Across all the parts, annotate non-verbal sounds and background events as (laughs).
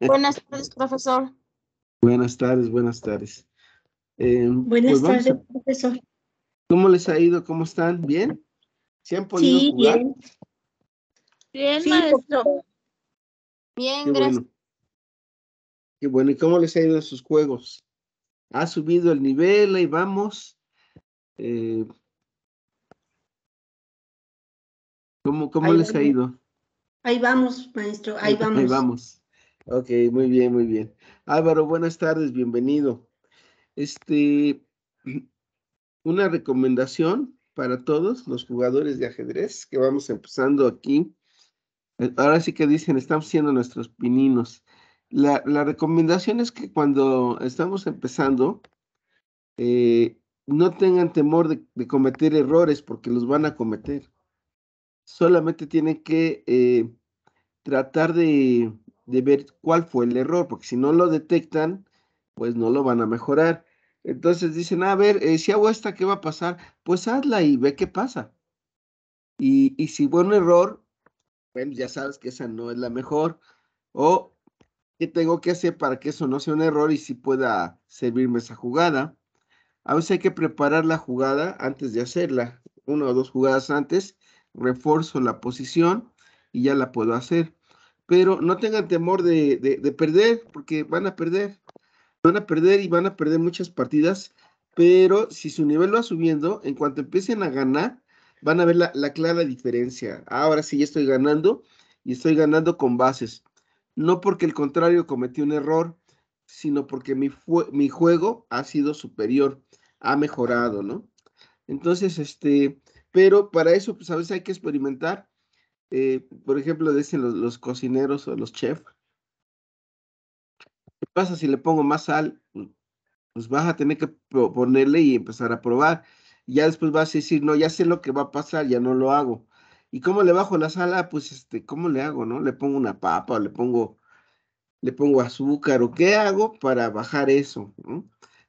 Buenas tardes, profesor. Buenas tardes, buenas tardes. Em, buenas pues tardes, profesor. ¿Cómo les ha ido? ¿Cómo están? ¿Bien? ¿Siempre han podido sí, Bien, bien maestro. Bien, gracias. Bueno. Qué bueno. ¿Y cómo les ha ido a sus juegos? ¿Ha subido el nivel? Ahí vamos. Eh, ¿Cómo, cómo les ha ido? Ahí vamos, maestro, ahí (laughs) vamos. Ahí vamos. Ok, muy bien, muy bien. Álvaro, buenas tardes, bienvenido. Este, una recomendación para todos los jugadores de ajedrez que vamos empezando aquí. Eh, ahora sí que dicen, estamos siendo nuestros pininos. La, recomendación es que cuando estamos empezando, eh, no tengan temor de cometer errores porque los van a cometer solamente tiene que eh, tratar de, ver cuál fue el error, porque si no lo detectan, pues no lo van a mejorar. Entonces dicen, a ver, eh, si hago esta, ¿qué va a pasar? Pues hazla y ve qué pasa. Y, si fue un error, bueno, ya sabes que esa no es la mejor. O, ¿qué tengo que hacer para que eso no sea un error y si pueda servirme esa jugada? A veces hay que preparar la jugada antes de hacerla, una o dos jugadas antes, refuerzo la posición y ya la puedo hacer. Pero no tengan temor de, de, perder, porque van a perder. Van a perder y van a perder muchas partidas, pero si su nivel va subiendo, en cuanto empiecen a ganar, van a ver la, clara diferencia. Ahora sí, ya estoy ganando y estoy ganando con bases. No porque el contrario cometió un error, sino porque mi, mi, juego ha sido superior, ha mejorado, ¿no? Entonces, este, pero para eso, pues a veces hay que experimentar. Eh, por ejemplo, dicen los, cocineros o los chefs. ¿Qué pasa si le pongo más sal? Pues vas a tener que ponerle y empezar a probar. Ya después vas a decir, no, ya sé lo que va a pasar, ya no lo hago. ¿Y cómo le bajo la sala, ah, pues este, ¿cómo le hago, no? Le pongo una papa o le pongo, le pongo azúcar o qué hago para bajar eso,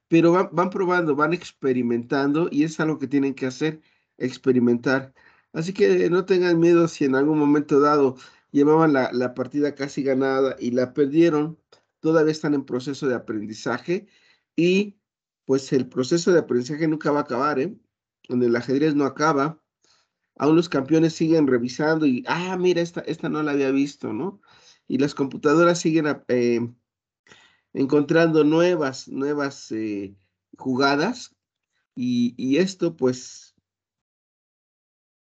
Pero van probando, van experimentando y es algo que tienen que hacer experimentar. Así que no tengan miedo si en algún momento dado llevaban la, partida casi ganada y la perdieron, todavía están en proceso de aprendizaje y pues el proceso de aprendizaje nunca va a acabar, ¿eh? En el ajedrez no acaba. Aún los campeones siguen revisando y, ah, mira, esta, esta no la había visto, ¿no? Y las computadoras siguen eh, encontrando nuevas, nuevas eh, jugadas y, y esto pues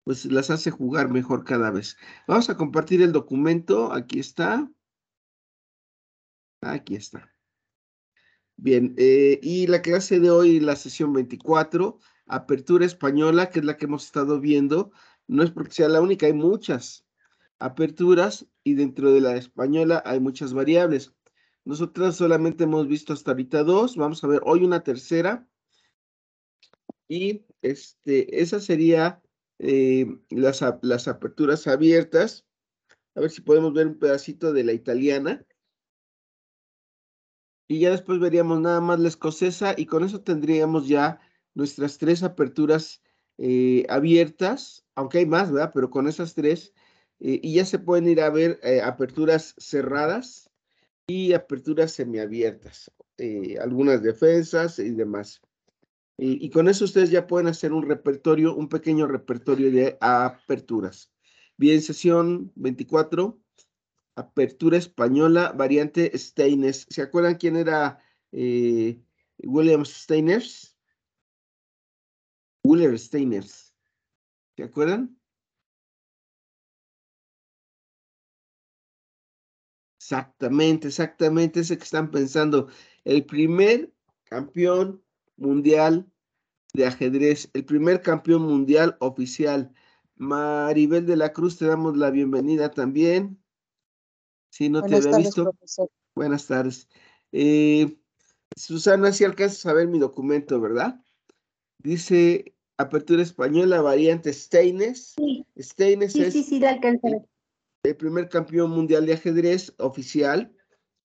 pues las hace jugar mejor cada vez. Vamos a compartir el documento. Aquí está. Aquí está. Bien, eh, y la clase de hoy, la sesión 24, Apertura Española, que es la que hemos estado viendo, no es porque sea la única, hay muchas aperturas y dentro de la española hay muchas variables. Nosotras solamente hemos visto hasta ahorita dos, vamos a ver hoy una tercera. Y este, esa sería eh, las, las aperturas abiertas. A ver si podemos ver un pedacito de la italiana. Y ya después veríamos nada más la escocesa y con eso tendríamos ya nuestras tres aperturas eh, abiertas, aunque hay más, ¿verdad? Pero con esas tres, eh, y ya se pueden ir a ver aperturas cerradas y aperturas semiabiertas, algunas defensas y demás. Y, con eso ustedes ya pueden hacer un repertorio, un pequeño repertorio de aperturas. Bien, sesión 24, apertura española, variante Steiners. ¿Se acuerdan quién era eh, William Steiners? William Steiners. ¿Se acuerdan? Exactamente, exactamente ese que están pensando. El primer campeón mundial de ajedrez, el primer campeón mundial oficial. Maribel de la Cruz, te damos la bienvenida también. Si no te había visto. Buenas tardes. Eh, Susana, si alcanzas a ver mi documento, ¿verdad? Dice Apertura Española, variante Steines. Steines es el, el primer campeón mundial de ajedrez oficial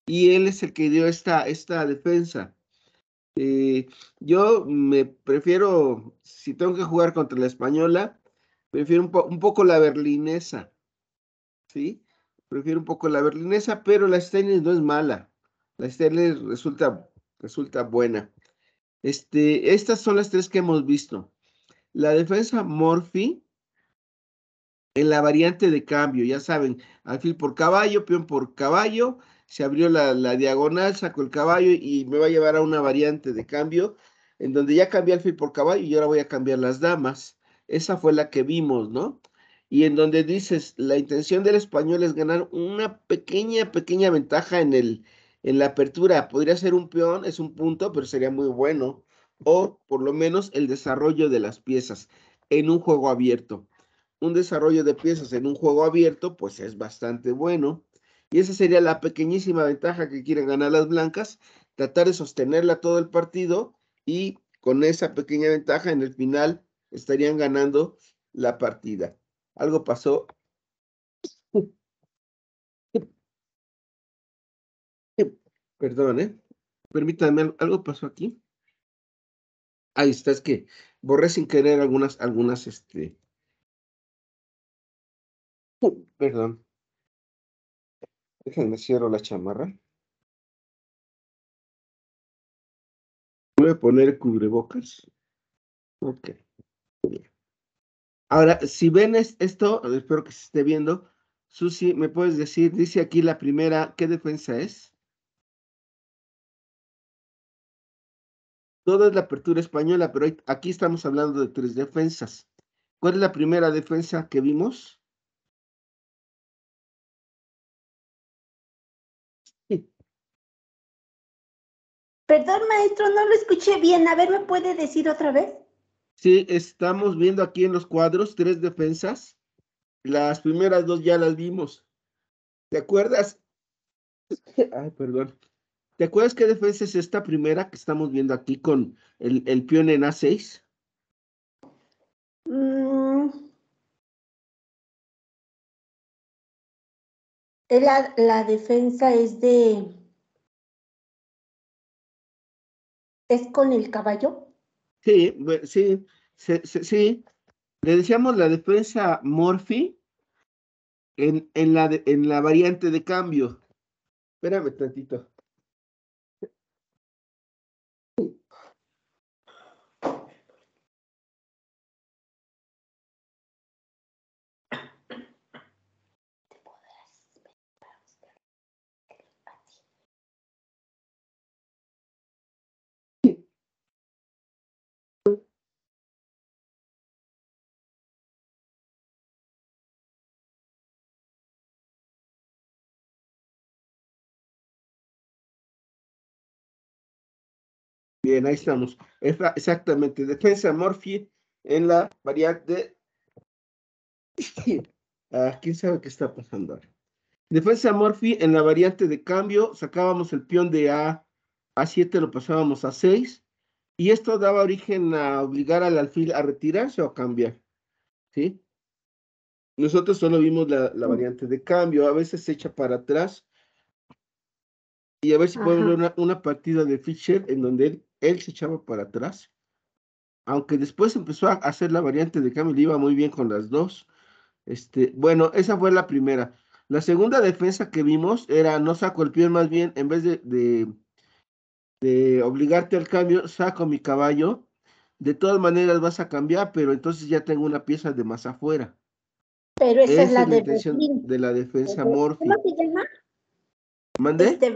y él es el que dio esta, esta defensa. Eh, yo me prefiero, si tengo que jugar contra la española, prefiero un, poco la berlinesa, ¿sí? Prefiero un poco la berlinesa, pero la Stanley no es mala. La Stanley resulta, resulta buena. Este, estas son las tres que hemos visto. La defensa morphy en la variante de cambio, ya saben, alfil por caballo, peón por caballo, se abrió la, diagonal, sacó el caballo y me va a llevar a una variante de cambio en donde ya cambié el fil por caballo y ahora voy a cambiar las damas. Esa fue la que vimos, ¿no? Y en donde dices, la intención del español es ganar una pequeña, pequeña ventaja en, el, en la apertura. Podría ser un peón, es un punto, pero sería muy bueno. O por lo menos el desarrollo de las piezas en un juego abierto. Un desarrollo de piezas en un juego abierto, pues es bastante bueno y esa sería la pequeñísima ventaja que quieren ganar las blancas, tratar de sostenerla todo el partido y con esa pequeña ventaja en el final estarían ganando la partida. Algo pasó. Perdón, ¿eh? Permítanme, algo pasó aquí. Ahí está, es que borré sin querer algunas, algunas, este. Perdón me cierro la chamarra. Voy a poner cubrebocas. Ok. Ahora, si ven esto, espero que se esté viendo. Susi, ¿me puedes decir? Dice aquí la primera, ¿qué defensa es? Todo es la apertura española, pero aquí estamos hablando de tres defensas. ¿Cuál es la primera defensa que vimos? Perdón, maestro, no lo escuché bien. A ver, ¿me puede decir otra vez? Sí, estamos viendo aquí en los cuadros tres defensas. Las primeras dos ya las vimos. ¿Te acuerdas? (laughs) Ay, perdón. ¿Te acuerdas qué defensa es esta primera que estamos viendo aquí con el, el peón en A6? Mm. la defensa es de... ¿Es con el caballo? Sí, sí, sí, sí. Le decíamos la defensa Morphy en, la, en la variante de cambio. Espérame tantito. Bien, ahí estamos. Exactamente, defensa Morphy en la variante de... (laughs) Ah, ¿Quién sabe qué está pasando ahora? Defensa Morphy en la variante de cambio, sacábamos el peón de A a 7, lo pasábamos a 6, y esto daba origen a obligar al alfil a retirarse o a cambiar. ¿Sí? Nosotros solo vimos la, mm. variante de cambio, a veces se echa para atrás. Y a ver si podemos ver una, una partida de Fischer en donde él él se echaba para atrás. Aunque después empezó a hacer la variante de cambio le iba muy bien con las dos. Este, bueno, esa fue la primera. La segunda defensa que vimos era no saco el pie, más bien, en vez de, de, obligarte al cambio, saco mi caballo. De todas maneras vas a cambiar, pero entonces ya tengo una pieza de más afuera. Pero esa, es la, de la defensa Morphy. ¿Cómo se llama? ¿Mandé? Este,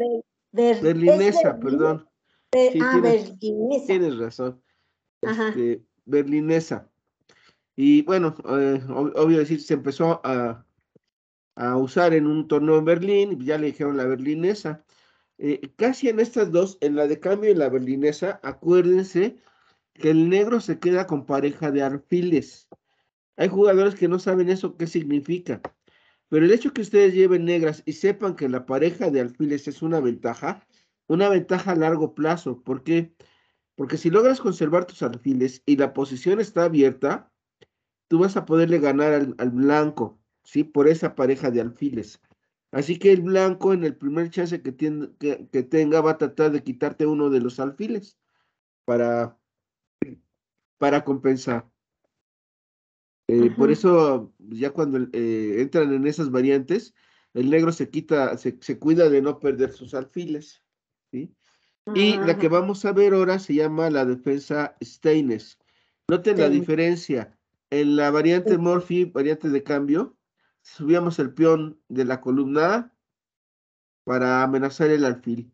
Berlinesa, perdón. Este, ah, tienes, berlinesa. Tienes razón. Este, berlinesa. Y bueno, eh, obvio decir, se empezó a, usar en un torneo en Berlín, ya le dijeron la berlinesa. Eh, casi en estas dos, en la de cambio y la berlinesa, acuérdense que el negro se queda con pareja de alfiles. Hay jugadores que no saben eso qué significa, pero el hecho que ustedes lleven negras y sepan que la pareja de alfiles es una ventaja, una ventaja a largo plazo. ¿Por qué? Porque si logras conservar tus alfiles y la posición está abierta, tú vas a poderle ganar al, blanco, ¿sí? Por esa pareja de alfiles. Así que el blanco en el primer chance que, que, tenga va a tratar de quitarte uno de los alfiles para, para compensar. Eh, por eso ya cuando eh, entran en esas variantes, el negro se quita, se cuida de no perder sus alfiles. Y la que ah. vamos a ver ahora se llama la defensa Staines. Noten la diferencia. En la variante Morphy, variante de cambio, subíamos el peón de la columna A para amenazar el alfil.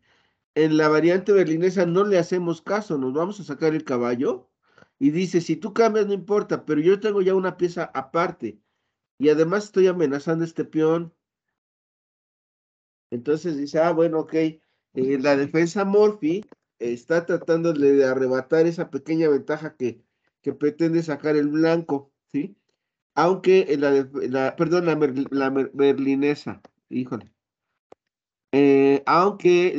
En la variante berlinesa no le hacemos caso, nos vamos a sacar el caballo y dice, si tú cambias no importa, pero yo tengo ya una pieza aparte y además estoy amenazando este peón. Entonces dice, ah, bueno, ok, eh, la defensa Morphy está tratando de arrebatar esa pequeña ventaja que, pretende sacar el blanco, ¿sí? Aunque la, la, perdón, la, berlinesa, híjole. Eh, aunque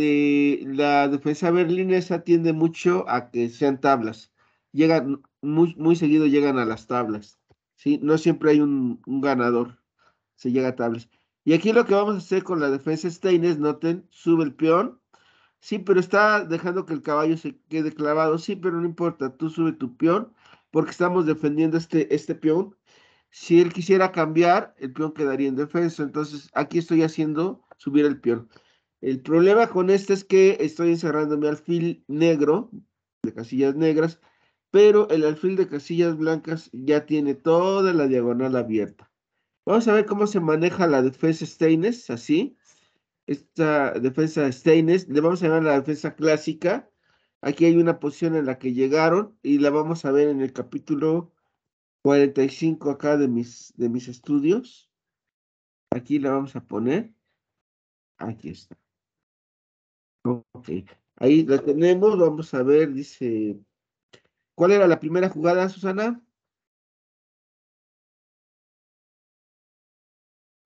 eh, la defensa berlinesa tiende mucho a que sean tablas. Llegan, muy, muy seguido llegan a las tablas. ¿sí? No siempre hay un, un ganador. Se llega a tablas. Y aquí lo que vamos a hacer con la defensa Steines, noten, sube el peón, Sí, pero está dejando que el caballo se quede clavado. Sí, pero no importa, tú sube tu peón porque estamos defendiendo este, este peón. Si él quisiera cambiar, el peón quedaría en defensa. Entonces, aquí estoy haciendo subir el peón. El problema con este es que estoy encerrando mi alfil negro de casillas negras, pero el alfil de casillas blancas ya tiene toda la diagonal abierta. Vamos a ver cómo se maneja la defensa Staines, así esta defensa Steines le vamos a llamar la defensa clásica. Aquí hay una posición en la que llegaron y la vamos a ver en el capítulo 45 acá de mis, de mis estudios. Aquí la vamos a poner. Aquí está. Ok. Ahí la tenemos. Vamos a ver, dice. ¿Cuál era la primera jugada, Susana?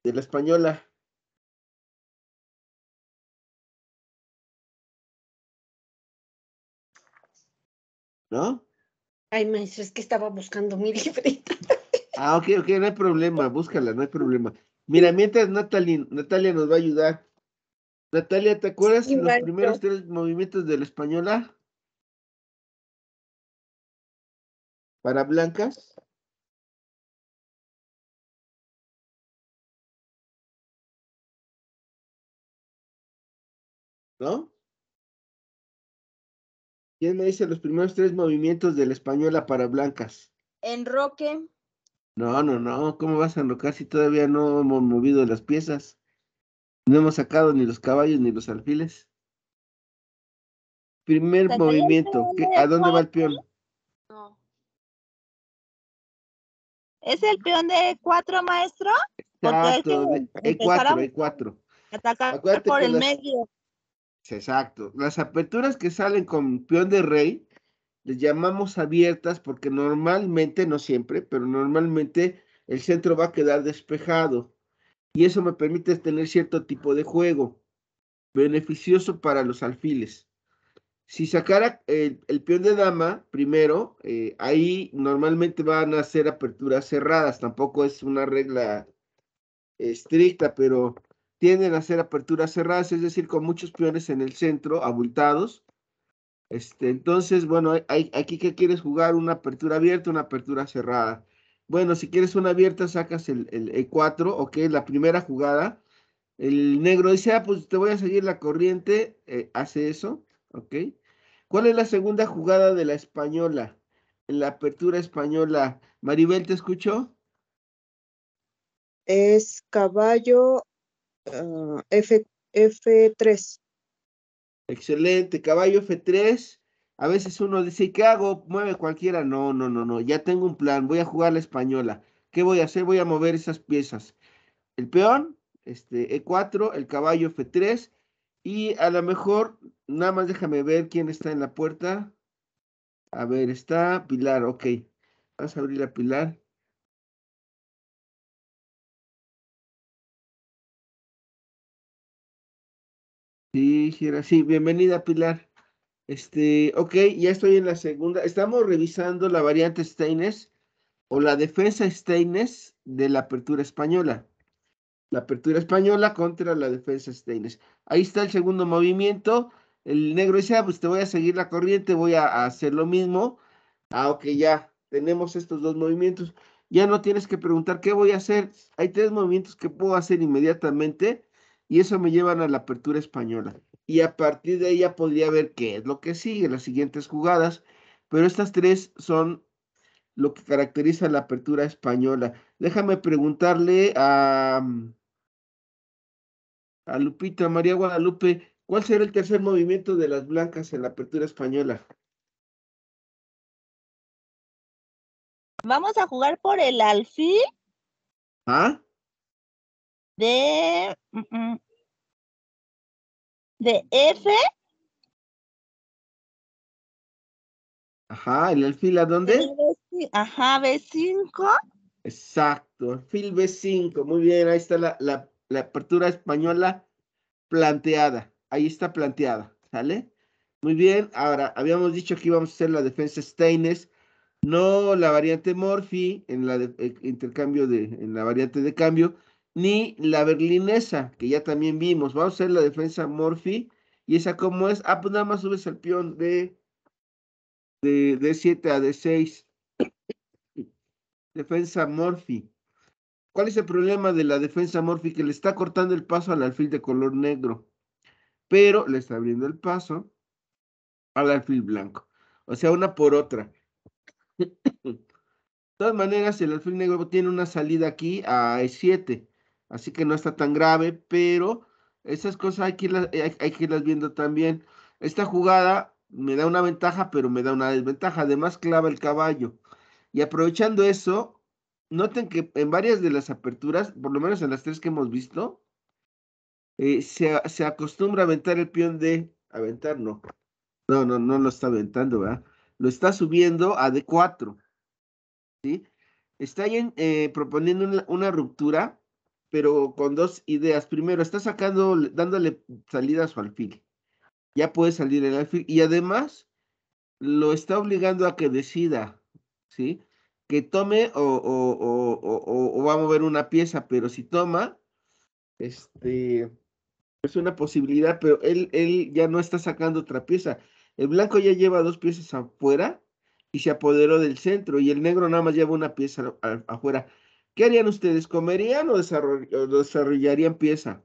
De la española. ¿no? Ay, maestro, es que estaba buscando mi (laughs) libreta. Ah, ok, ok, no hay problema, búscala, no hay problema. Mira, mientras Natalie, Natalia nos va a ayudar. Natalia, ¿te acuerdas de los primeros tres movimientos de la española? Para blancas. ¿No? ¿Quién me dice los primeros tres movimientos de la española para blancas? Enroque. No, no, no. ¿Cómo vas a enrocar si todavía no hemos movido las piezas? No hemos sacado ni los caballos ni los alfiles. Primer movimiento. ¿A dónde va el peón? ¿Es el peón de cuatro, maestro? Exacto, hay por el medio. Exacto. Las aperturas que salen con peón de rey, les llamamos abiertas porque normalmente, no siempre, pero normalmente el centro va a quedar despejado. Y eso me permite tener cierto tipo de juego beneficioso para los alfiles. Si sacara el, peón de dama primero, eh, ahí normalmente van a ser aperturas cerradas. Tampoco es una regla estricta, pero tienden a hacer aperturas cerradas, es decir, con muchos peones en el centro, abultados. Este, entonces, bueno, hay, aquí que quieres jugar una apertura abierta, una apertura cerrada. Bueno, si quieres una abierta, sacas el, e 4, ok, la primera jugada. El negro dice, ah, pues te voy a seguir la corriente, eh, hace eso, ok. ¿Cuál es la segunda jugada de la española? En la apertura española. Maribel, ¿te escuchó? Es caballo Ah, F, 3 Excelente, caballo F3. A veces uno dice, ¿qué hago? Mueve cualquiera. No, no, no, no. Ya tengo un plan. Voy a jugar la española. ¿Qué voy a hacer? Voy a mover esas piezas. El peón, este, E4, el caballo F3. Y a lo mejor, nada más déjame ver quién está en la puerta. A ver, está Pilar, ok. vas a abrir a Pilar. Sí, sí, bienvenida Pilar. Este, ok, ya estoy en la segunda. Estamos revisando la variante Steines o la defensa Steines de la apertura española. La apertura española contra la defensa Steines. Ahí está el segundo movimiento. El negro dice, ah, pues te voy a seguir la corriente, voy a, hacer lo mismo. Ah, ok, ya tenemos estos dos movimientos. Ya no tienes que preguntar qué voy a hacer. Hay tres movimientos que puedo hacer inmediatamente y eso me llevan a la apertura española. Y a partir de ahí ya podría ver qué es lo que sigue, las siguientes jugadas. Pero estas tres son lo que caracteriza la apertura española. Déjame preguntarle a, a Lupita, María Guadalupe, ¿cuál será el tercer movimiento de las blancas en la apertura española? Vamos a jugar por el alfil. ¿Ah? de, mm, mm, de F. Ajá, ¿el alfil a dónde? Ajá, B5. Exacto, alfil B5. Muy bien, ahí está la, la, la apertura española planteada. Ahí está planteada, ¿sale? Muy bien, ahora habíamos dicho que íbamos a hacer la defensa Steines, no la variante Morphy en la eh, intercambio de en la variante de cambio, ni la berlinesa, que ya también vimos. Vamos a hacer la defensa Morphy. Y esa cómo es, ah, pues nada más subes el peón de, de, 7 a D6. (clears throat) defensa Morphy. ¿Cuál es el problema de la defensa Morphy? Que le está cortando el paso al alfil de color negro, pero le está abriendo el paso al alfil blanco. O sea, una por otra. (clears throat) de todas maneras, el alfil negro tiene una salida aquí a E7. Así que no está tan grave, pero esas cosas hay que irlas, hay, que viendo también. Esta jugada me da una ventaja, pero me da una desventaja. Además, clava el caballo. Y aprovechando eso, noten que en varias de las aperturas, por lo menos en las tres que hemos visto, eh, se, acostumbra a aventar el peón de... Aventar, no. No, no, no lo está aventando, ¿verdad? Lo está subiendo a D4. ¿Sí? Está en, eh, proponiendo una ruptura pero con dos ideas. Primero, está sacando, dándole salida a su alfil. Ya puede salir el alfil. Y además, lo está obligando a que decida, ¿sí? Que tome o, o va a mover una pieza, pero si toma, este, es una posibilidad, pero él, él ya no está sacando otra pieza. El blanco ya lleva dos piezas afuera y se apoderó del centro, y el negro nada más lleva una pieza afuera ¿Qué harían ustedes? ¿Comerían o, desarrollarían pieza?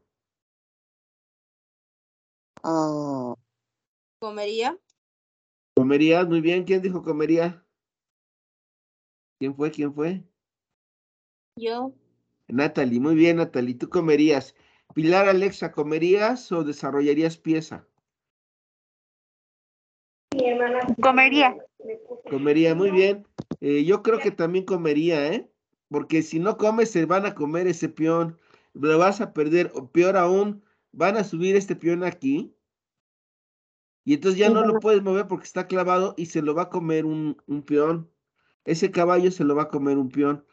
Ah. ¿Comería? Comería, muy bien. ¿Quién dijo comería? ¿Quién fue? ¿Quién fue? Yo. Natalie, muy bien, Natalie. ¿Tú comerías? Pilar Alexa, ¿comerías o desarrollarías pieza? Mi hermana. Comería. Comería, muy bien. Eh, yo creo que también comería, ¿eh? porque si no comes se van a comer ese peón, lo vas a perder, o peor aún, van a subir este peón aquí, y entonces ya no lo puedes mover porque está clavado y se lo va a comer un, peón. Ese caballo se lo va a comer un peón.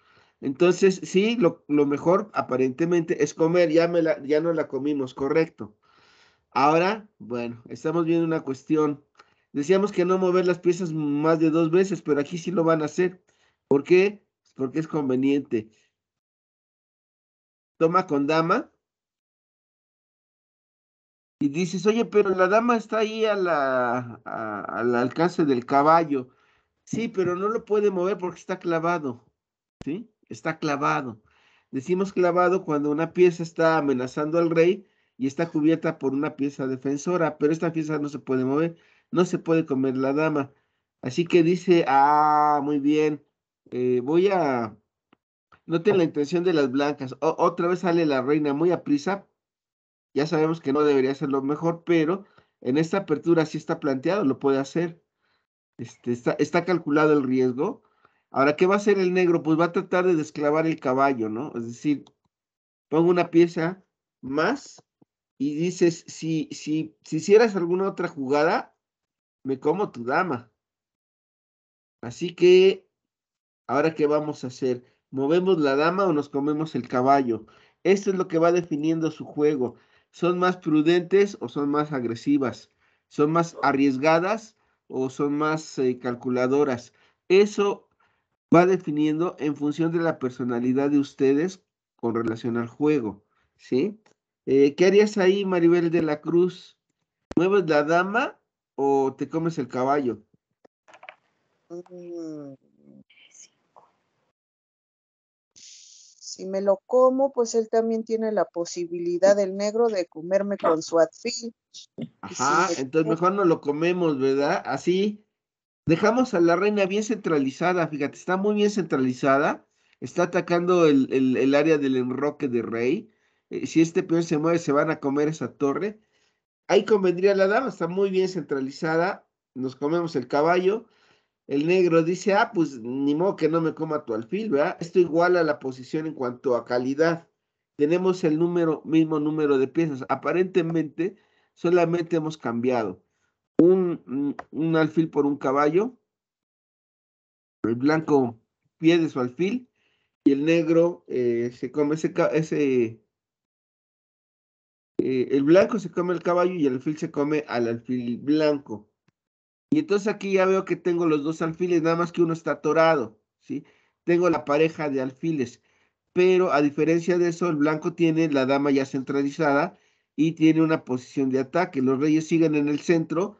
Entonces, sí, lo, mejor aparentemente es comer, ya, me la, ya no la comimos, correcto. Ahora, bueno, estamos viendo una cuestión. Decíamos que no mover las piezas más de dos veces, pero aquí sí lo van a hacer. ¿Por qué? porque es conveniente. Toma con dama y dices, oye, pero la dama está ahí al alcance del caballo. Sí, pero no lo puede mover porque está clavado. ¿Sí? Está clavado. Decimos clavado cuando una pieza está amenazando al rey y está cubierta por una pieza defensora, pero esta pieza no se puede mover, no se puede comer la dama. Así que dice, ah, muy bien, eh, voy a... No tiene la intención de las blancas. otra vez sale la reina muy a prisa. Ya sabemos que no debería ser lo mejor, pero en esta apertura sí está planteado, lo puede hacer. Este, está, está calculado el riesgo. Ahora, ¿qué va a hacer el negro? Pues va a tratar de desclavar el caballo, ¿no? Es decir, pongo una pieza más y dices, si, si, si hicieras alguna otra jugada, me como tu dama. Así que Ahora, ¿qué vamos a hacer? ¿Movemos la dama o nos comemos el caballo? Esto es lo que va definiendo su juego. ¿Son más prudentes o son más agresivas? ¿Son más arriesgadas o son más eh, calculadoras? Eso va definiendo en función de la personalidad de ustedes con relación al juego, ¿sí? Eh, ¿Qué harías ahí, Maribel de la Cruz? ¿Mueves la dama o te comes el caballo? Mm. si me lo como, pues él también tiene la posibilidad, el negro, de comerme ah. con su atfil. Ajá, entonces mejor no lo comemos, ¿verdad? Así dejamos a la reina bien centralizada, fíjate, está muy bien centralizada, está atacando el, área del enroque de rey. Eh, si este peón se mueve, se van a comer esa torre. Ahí convendría la dama, está muy bien centralizada. Nos comemos el caballo el negro dice, ah, pues ni modo que no me coma tu alfil, ¿verdad? Esto a la posición en cuanto a calidad. Tenemos el número, mismo número de piezas. Aparentemente, solamente hemos cambiado un, mm, un alfil por un caballo, el blanco pierde su alfil y el negro eh, se come ese, ese eh, el blanco se come el caballo y el alfil se come al alfil blanco. Y entonces aquí ya veo que tengo los dos alfiles, nada más que uno está atorado, ¿sí? Tengo la pareja de alfiles, pero a diferencia de eso, el blanco tiene la dama ya centralizada y tiene una posición de ataque. Los reyes siguen en el centro,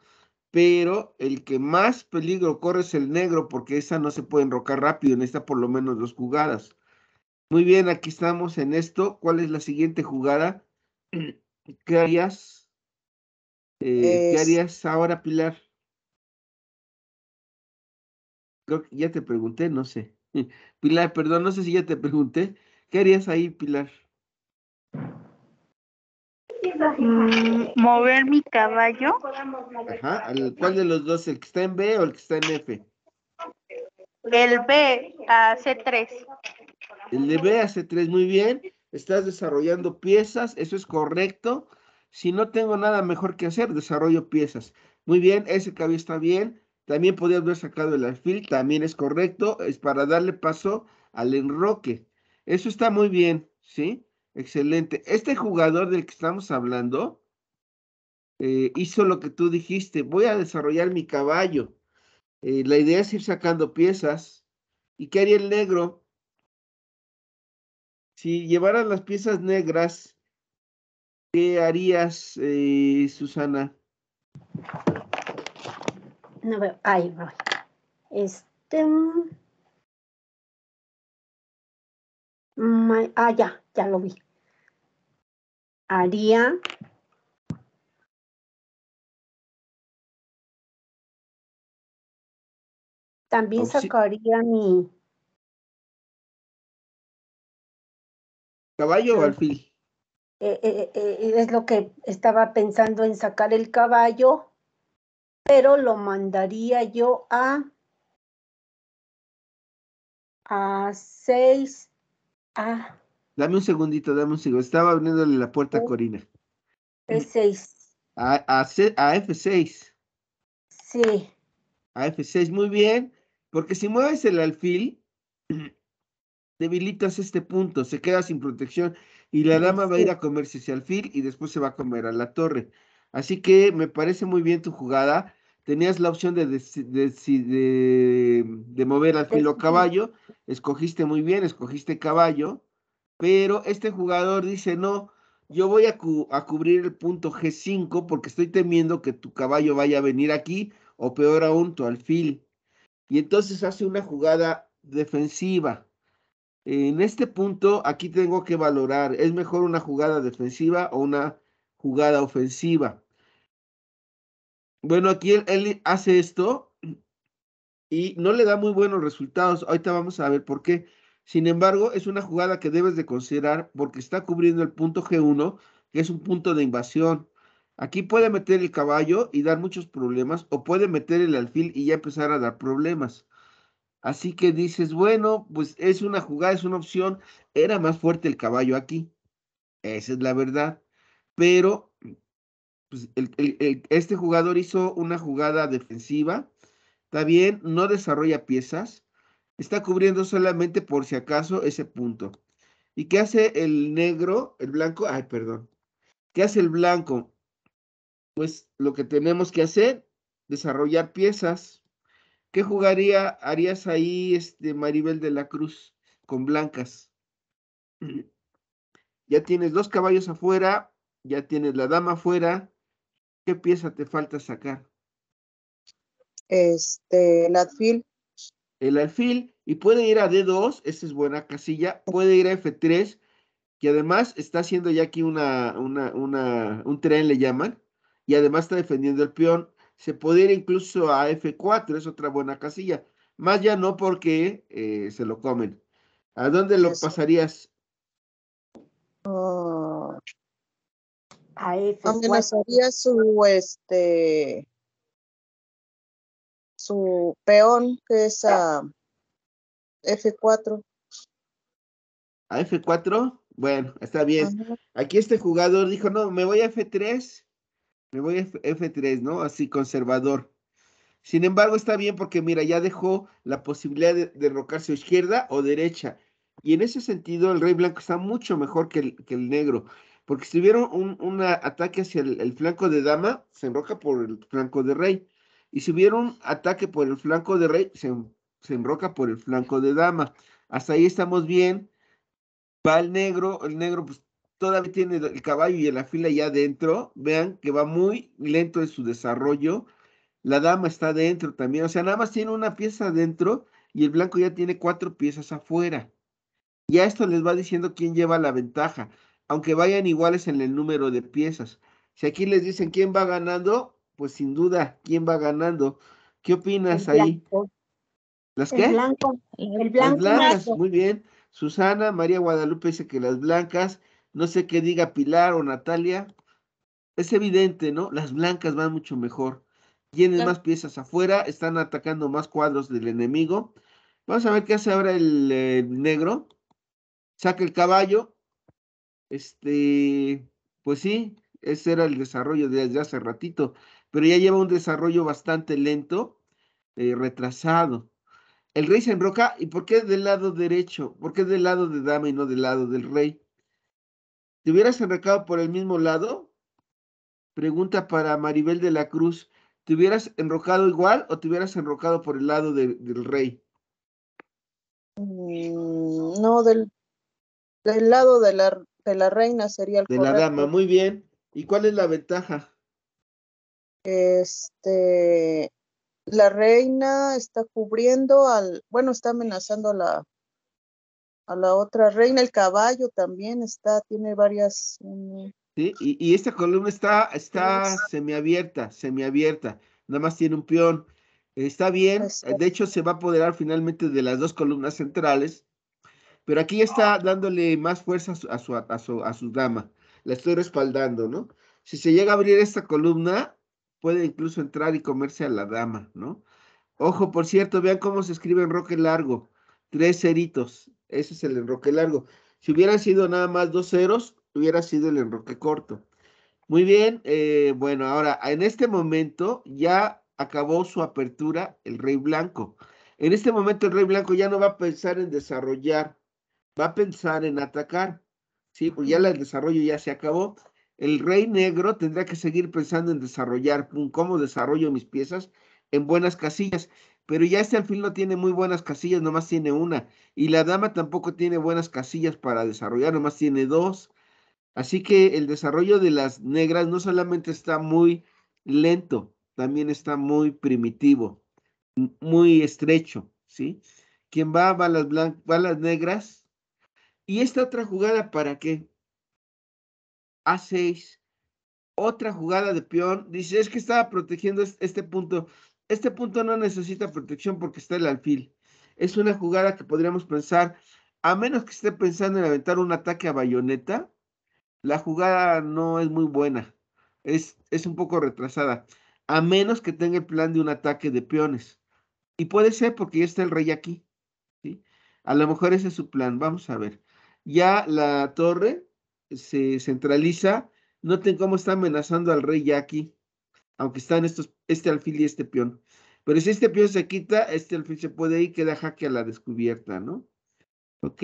pero el que más peligro corre es el negro, porque esa no se puede enrocar rápido, en esta por lo menos dos jugadas. Muy bien, aquí estamos en esto. ¿Cuál es la siguiente jugada? (clears throat) ¿Qué harías? Eh, ¿Qué harías ahora, Pilar? creo que ya te pregunté, no sé. (laughs) Pilar, perdón, no sé si ya te pregunté. ¿Qué harías ahí, Pilar? Mm, mover mi caballo. Ajá, cuál de los dos? ¿El que está en B o el que está en F? El B a C3. El de B a C3, muy bien. Estás desarrollando piezas, eso es correcto. Si no tengo nada mejor que hacer, desarrollo piezas. Muy bien, ese caballo está bien. También podía haber sacado el alfil, también es correcto, es para darle paso al enroque. Eso está muy bien, ¿sí? Excelente. Este jugador del que estamos hablando eh, hizo lo que tú dijiste, voy a desarrollar mi caballo. Eh, la idea es ir sacando piezas. ¿Y qué haría el negro? Si llevaras las piezas negras, ¿qué harías, eh, Susana? No veo. Ahí voy. Este. Mm, ah, ya, ya lo vi. Haría. También sacaría mi. ¿Caballo o ah. alfil? Eh, eh, eh, es lo que estaba pensando en sacar el caballo pero lo mandaría yo a, a 6 a. Dame un segundito, dame un segundo. Estaba abriéndole la puerta a Corina. F6. A, F6. Sí. A F6, muy bien. Porque si mueves el alfil, (clears throat) debilitas este punto, se queda sin protección y la dama va a ir a este comerse ese alfil y después se va a comer a la torre. Así que me parece muy bien tu jugada tenías la opción de, de, mover al filo caballo, escogiste muy bien, escogiste caballo, pero este jugador dice, no, yo voy a, a, cubrir el punto G5 porque estoy temiendo que tu caballo vaya a venir aquí o peor aún tu alfil. Y entonces hace una jugada defensiva. En este punto aquí tengo que valorar, ¿es mejor una jugada defensiva o una jugada ofensiva? Bueno, aquí él, hace esto y no le da muy buenos resultados. Ahorita vamos a ver por qué. Sin embargo, es una jugada que debes de considerar porque está cubriendo el punto G1, que es un punto de invasión. Aquí puede meter el caballo y dar muchos problemas, o puede meter el alfil y ya empezar a dar problemas. Así que dices, bueno, pues es una jugada, es una opción. Era más fuerte el caballo aquí. Esa es la verdad. Pero pues, este jugador hizo una jugada defensiva, está bien, no desarrolla piezas, está cubriendo solamente por si acaso ese punto. ¿Y qué hace el negro, el blanco? Ay, perdón. ¿Qué hace el blanco? Pues lo que tenemos que hacer, desarrollar piezas. ¿Qué jugaría, harías ahí, este Maribel de la Cruz, con blancas? (clears throat) Ya tienes dos caballos afuera, ya tienes la dama afuera, ¿Qué pieza te falta sacar? Este, el alfil. El alfil, y puede ir a D2, esa es buena casilla, puede ir a F3, que además está haciendo ya aquí una, una, un tren, le llaman, y además está defendiendo el peón. Se puede ir incluso a F4, es otra buena casilla. Más ya no porque eh, se lo comen. ¿A dónde lo pasarías? Ah, a su este su peón que es a F4. ¿A F4? Bueno, está bien. Aquí este jugador dijo, no, me voy a F3, me voy a F3, ¿no? Así conservador. Sin embargo, está bien porque, mira, ya dejó la posibilidad de derrocarse su izquierda o derecha. Y en ese sentido, el rey blanco está mucho mejor que que el negro. Porque si hubiera un, ataque hacia el, flanco de dama, se enroca por el flanco de rey. Y si hubiera un ataque por el flanco de rey, se, se enroca por el flanco de dama. Hasta ahí estamos bien. Va el negro, el negro pues todavía tiene el caballo y la fila ya adentro. Vean que va muy lento en su desarrollo. La dama está dentro también. O sea, nada más tiene una pieza adentro y el blanco ya tiene cuatro piezas afuera. Ya esto les va diciendo quién lleva la ventaja aunque vayan iguales en el número de piezas. Si aquí les dicen quién va ganando, pues sin duda, ¿quién va ganando? ¿Qué opinas ahí? ¿Las qué? Las blancas, muy bien. Susana, María Guadalupe dice que las blancas, no sé qué diga Pilar o Natalia. Es evidente, ¿no? Las blancas van mucho mejor. Tienen más piezas afuera, están atacando más cuadros del enemigo. Vamos a ver qué hace ahora el eh, negro. Saca el caballo, este, pues sí, ese era el desarrollo desde hace ratito, pero ya lleva un desarrollo bastante lento, y eh, retrasado. El rey se enroca, ¿y por qué del lado derecho? ¿Por qué del lado de dama y no del lado del rey? ¿Te hubieras enrocado por el mismo lado? Pregunta para Maribel de la Cruz. ¿Te hubieras enrocado igual o te hubieras enrocado por el lado del rey? Mm, no, del, del lado de la, de la reina sería el de la dama muy bien y cuál es la ventaja este la reina está cubriendo al bueno está amenazando a la la otra reina el caballo también está tiene varias sí y, esta columna está está semiabierta semiabierta nada más tiene un peón está bien de hecho se va a apoderar finalmente de las dos columnas centrales pero aquí está dándole más fuerza a su, a dama. La estoy respaldando, ¿no? Si se llega a abrir esta columna, puede incluso entrar y comerse a la dama, ¿no? Ojo, por cierto, vean cómo se escribe enroque largo. Tres ceritos. Ese es el enroque largo. Si hubiera sido nada más dos ceros, hubiera sido el enroque corto. Muy bien, eh, bueno, ahora, en este momento ya acabó su apertura el rey blanco. En este momento el rey blanco ya no va a pensar en desarrollar va a pensar en atacar, ¿sí? Porque ya el desarrollo ya se acabó. El rey negro tendrá que seguir pensando en desarrollar, ¿cómo desarrollo mis piezas? En buenas casillas. Pero ya este alfil no tiene muy buenas casillas, nomás tiene una. Y la dama tampoco tiene buenas casillas para desarrollar, nomás tiene dos. Así que el desarrollo de las negras no solamente está muy lento, también está muy primitivo, muy estrecho, ¿sí? Quien va, a las, blancas, va a las negras, ¿Y esta otra jugada para qué? A6. Otra jugada de peón. Dice, es que estaba protegiendo este punto. Este punto no necesita protección porque está el alfil. Es una jugada que podríamos pensar, a menos que esté pensando en aventar un ataque a bayoneta, la jugada no es muy buena. Es, es un poco retrasada. A menos que tenga el plan de un ataque de peones. Y puede ser porque ya está el rey aquí. ¿sí? A lo mejor ese es su plan. Vamos a ver ya la torre se centraliza. Noten cómo está amenazando al rey ya aquí, aunque están estos, este alfil y este peón. Pero si este peón se quita, este alfil se puede ir, queda jaque a la descubierta, ¿no? Ok,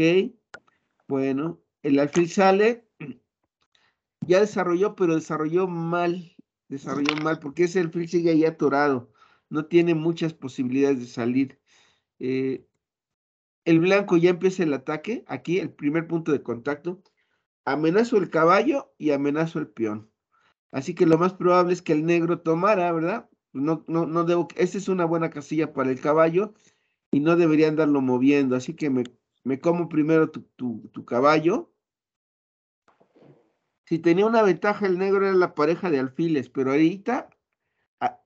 bueno, el alfil sale, (clears throat) ya desarrolló, pero desarrolló mal, desarrolló mal, porque ese alfil sigue ahí atorado, no tiene muchas posibilidades de salir. Eh, el blanco ya empieza el ataque, aquí el primer punto de contacto. Amenazo el caballo y amenazo el peón. Así que lo más probable es que el negro tomara, ¿verdad? No, no, no debo, esta es una buena casilla para el caballo y no debería andarlo moviendo. Así que me, como primero tu, caballo. Si tenía una ventaja el negro era la pareja de alfiles, pero ahorita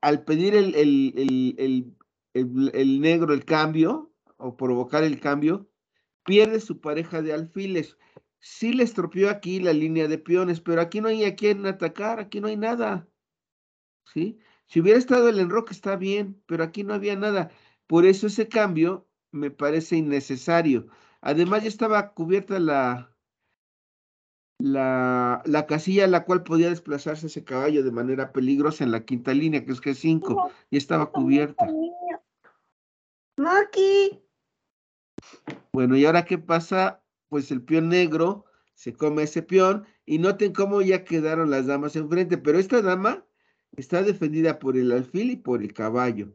al pedir el, el, el, el negro el cambio, o provocar el cambio, pierde su pareja de alfiles. Sí le estropeó aquí la línea de peones, pero aquí no hay a quién atacar, aquí no hay nada. ¿Sí? Si hubiera estado el enroque está bien, pero aquí no había nada. Por eso ese cambio me parece innecesario. Además ya estaba cubierta la, la, casilla a la cual podía desplazarse ese caballo de manera peligrosa en la quinta línea, que es que 5, y estaba cubierta. Bueno, ¿y ahora qué pasa? Pues el peón negro se come ese peón y noten cómo ya quedaron las damas enfrente, pero esta dama está defendida por el alfil y por el caballo.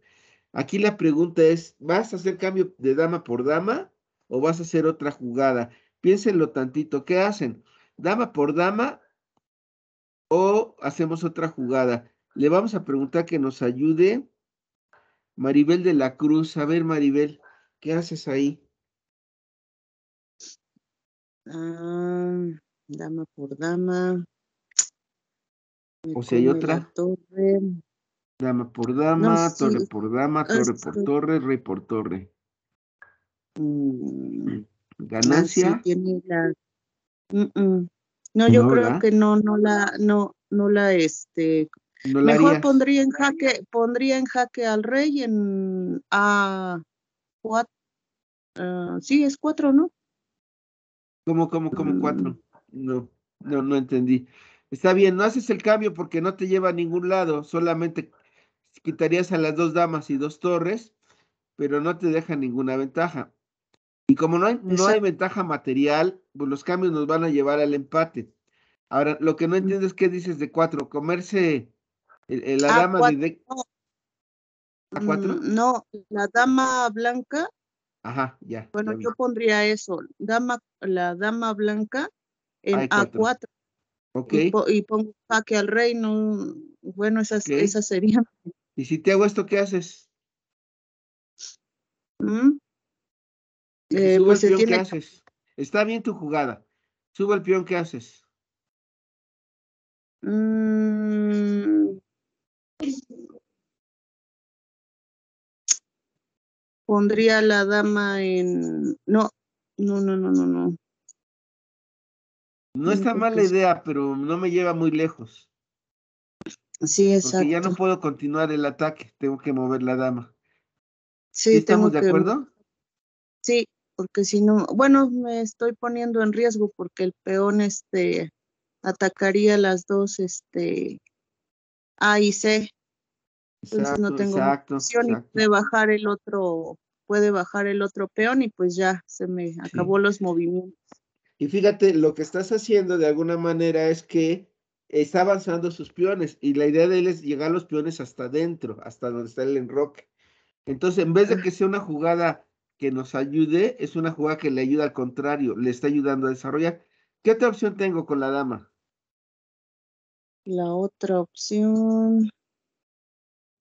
Aquí la pregunta es, ¿vas a hacer cambio de dama por dama o vas a hacer otra jugada? Piénsenlo tantito, ¿qué hacen? ¿Dama por dama o hacemos otra jugada? Le vamos a preguntar que nos ayude Maribel de la Cruz. A ver, Maribel, ¿qué haces ahí? Ah, dama por dama. o sea hay otra. Dama por dama, torre por dama, ah, torre por torre, rey por torre. Mm, (clears throat) Ganancia. No, yo creo que no, no la, no, no la, este, mejor pondría en jaque, pondría en jaque al rey en a cuatro, si ah, sí es cuatro, ¿no? ¿Cómo, cómo, cómo mm, cuatro? No, no, no entendí. Está bien, no haces el cambio porque no te lleva a ningún lado, solamente quitarías a las dos damas y dos torres, pero no te deja ninguna ventaja. Y como no hay, no hay ventaja material, pues los cambios nos van a llevar al empate. Ahora, lo que no mm. entiendo es qué dices de cuatro, comerse el, la ah, dama De... Mm, no, la dama blanca Ajá, ya. Bueno, yo pondría eso, dama, la dama blanca en A4. Ok. Y, pongo jaque al rey, no, bueno, esa sería. esas ¿Y si te hago esto, qué haces? ¿Mm? Eh, pues el peón, ¿qué haces? Está bien tu jugada. Subo el peón, ¿qué haces? Mmm... pondría la dama en... No, no, no, no, no, no. No está mala idea, pero no me lleva muy lejos. Sí, exacto. Porque ya no puedo continuar el ataque, tengo que mover la dama. Sí, estamos de acuerdo. Sí, porque si no, bueno, me estoy poniendo en riesgo porque el peón este atacaría las dos este A y C entonces no tengo opción de bajar el otro, puede bajar el otro peón y pues ya se me acabó los movimientos. Y fíjate, lo que estás haciendo de alguna manera es que está avanzando sus peones y la idea de él es llegar los peones hasta adentro, hasta donde está el enroque. Entonces, en vez de que sea una jugada que nos ayude, es una jugada que le ayuda al contrario, le está ayudando a desarrollar. ¿Qué otra opción tengo con la dama? La otra opción,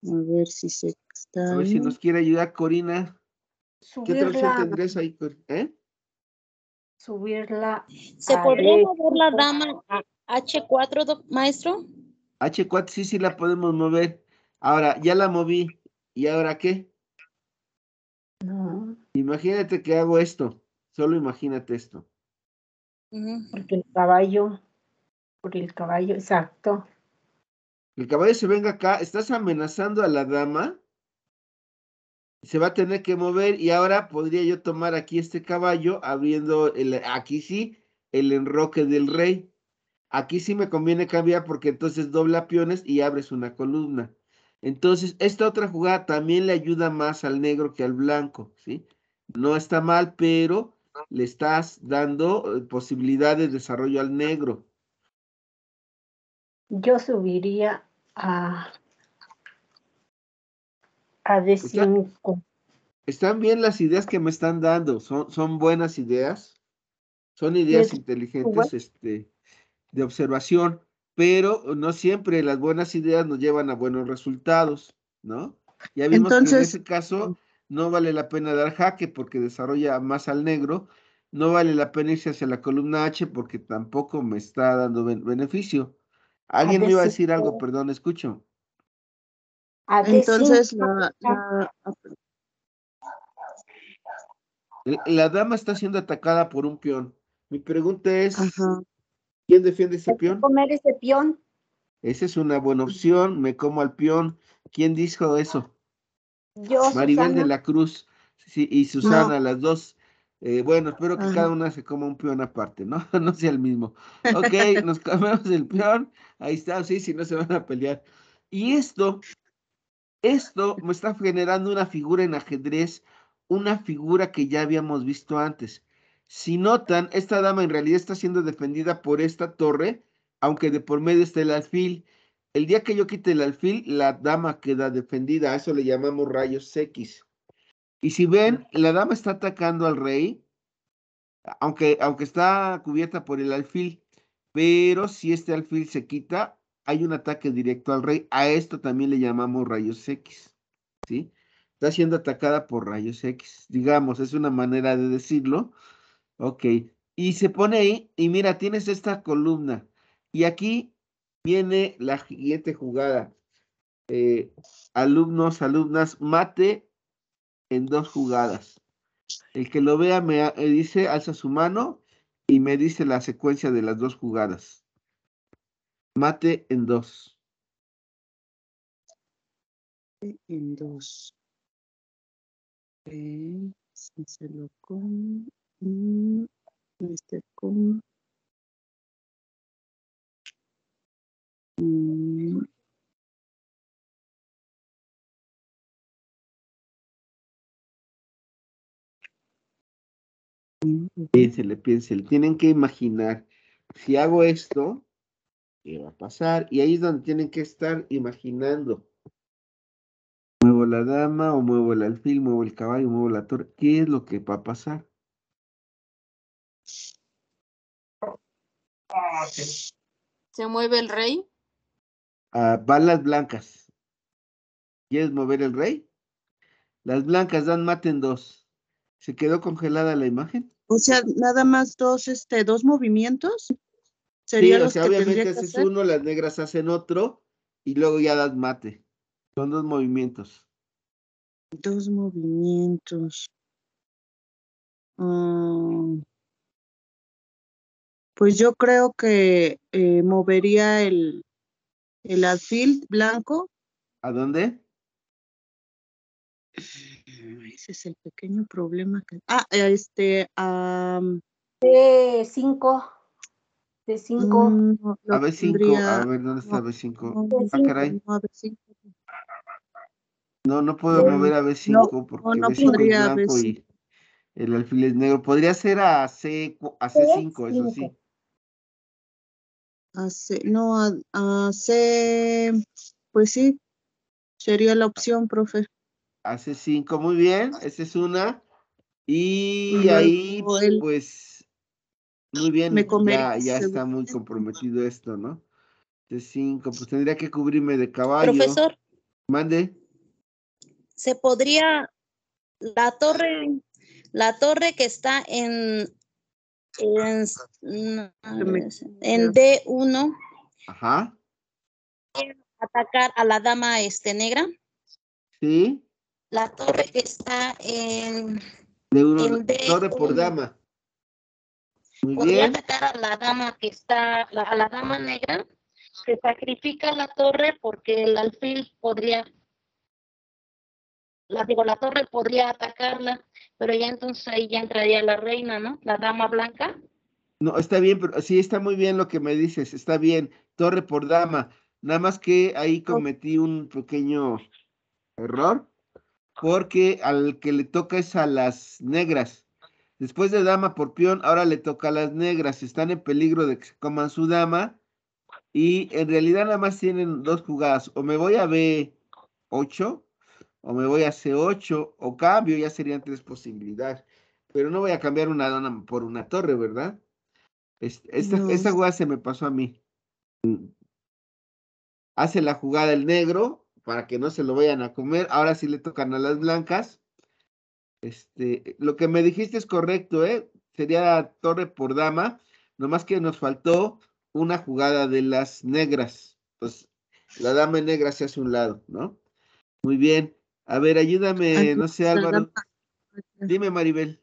a ver si se está. A ver si nos quiere ayudar Corina. Subirla. ¿Qué otra tendrías ahí, ¿Eh? Subirla. ¿Se podría mover la dama a H4, maestro? H4, sí, sí la podemos mover. Ahora, ya la moví. ¿Y ahora qué? No. Imagínate que hago esto. Solo imagínate esto. Porque el caballo, por el caballo, exacto. El caballo se venga acá, estás amenazando a la dama, se va a tener que mover y ahora podría yo tomar aquí este caballo abriendo el, aquí sí el enroque del rey. Aquí sí me conviene cambiar porque entonces dobla piones y abres una columna. Entonces, esta otra jugada también le ayuda más al negro que al blanco, ¿sí? No está mal, pero le estás dando eh, posibilidad de desarrollo al negro yo subiría a, a decir pues están bien las ideas que me están dando, son, son buenas ideas, son ideas inteligentes este, de observación, pero no siempre las buenas ideas nos llevan a buenos resultados, ¿no? Ya vimos Entonces, que en ese caso mm. no vale la pena dar jaque porque desarrolla más al negro, no vale la pena irse hacia la columna H porque tampoco me está dando beneficio. Alguien me iba a decir algo, perdón, escucho. Entonces, ah, la, dama está siendo atacada por un peón. Mi pregunta es, ¿quién defiende ese peón? comer ese peón? Esa es una buena opción, me como al peón. ¿Quién dijo eso? Yo, Maribel de la Cruz y Susana, las dos eh, bueno, espero que cada una se coma un peón aparte, ¿no? (laughs) No sea el mismo. Ok, nos comemos el peón. Ahí está, sí, si no se van a pelear. Y esto, esto me está generando una figura en ajedrez, una figura que ya habíamos visto antes. Si notan, esta dama en realidad está siendo defendida por esta torre, aunque de por medio está el alfil. El día que yo quite el alfil, la dama queda defendida. A eso le llamamos rayos X. Y si ven, la dama está atacando al rey, aunque, aunque está cubierta por el alfil, pero si este alfil se quita, hay un ataque directo al rey. A esto también le llamamos rayos X, ¿sí? Está siendo atacada por rayos X, digamos, es una manera de decirlo. Ok, y se pone ahí, y mira, tienes esta columna, y aquí viene la siguiente jugada. Eh, alumnos, alumnas, mate en dos jugadas. El que lo vea me eh, dice, alza su mano y me dice la secuencia de las dos jugadas. Mate en dos. En dos. se lo con. Este mm, Piénsele, piénsele. Tienen que imaginar, si hago esto, ¿qué va a pasar? Y ahí es donde tienen que estar imaginando. Muevo la dama, o muevo el alfil, muevo el caballo, muevo la torre. ¿Qué es lo que va a pasar? ¿Se mueve el rey? Ah, van las blancas. ¿Quieres mover el rey? Las blancas dan mate en dos. ¿Se quedó congelada la imagen? O sea, nada más dos, este, dos movimientos. ¿Sería sí, o sea, obviamente haces uno, las negras hacen otro y luego ya das mate. Son dos movimientos. Dos movimientos. Mm. pues yo creo que eh, movería el, el alfil blanco. ¿A dónde? Ah, ese es el pequeño problema que... Ah, este... Mm, a De 5. De 5. a ver 5, a ver, ¿dónde está B5? No, ah, caray. No, No, puedo mover a B5 porque no, es el alfil es negro. Podría ser a, C, 5 eso sí. A C, no, a, a C, pues sí, sería la opción, profe. Hace cinco, muy bien, esa es una. Y ahí, pues, muy bien, ya, está muy comprometido esto, ¿no? De cinco, pues tendría que cubrirme de caballo. Profesor. Mande. Se podría, la torre, la torre que está en, en, en D1. Ajá. Atacar a la dama este negra. Sí la torre que está en... torre por dama. Muy bien. a la dama que está, a la dama negra, se sacrifica la torre porque el alfil podría, la digo, la torre podría atacarla, pero ya entonces ahí ya entraría la reina, ¿no? La dama blanca. No, está bien, pero sí está muy bien lo que me dices, está bien, torre por dama. Nada más que ahí cometí un pequeño error porque al que le toca es a las negras. Después de dama por peón, ahora le toca a las negras. Están en peligro de que se coman su dama. Y en realidad nada más tienen dos jugadas. O me voy a B8, o me voy a C8, o cambio, ya serían tres posibilidades. Pero no voy a cambiar una dama por una torre, ¿verdad? Esta, esta jugada se me pasó a mí. Hace la jugada el negro, para que no se lo vayan a comer. Ahora sí le tocan a las blancas. Este, lo que me dijiste es correcto, ¿eh? Sería torre por dama, nomás que nos faltó una jugada de las negras. Pues la dama negra se hace un lado, ¿no? Muy bien. A ver, ayúdame, no sé, Álvaro. Dime, Maribel.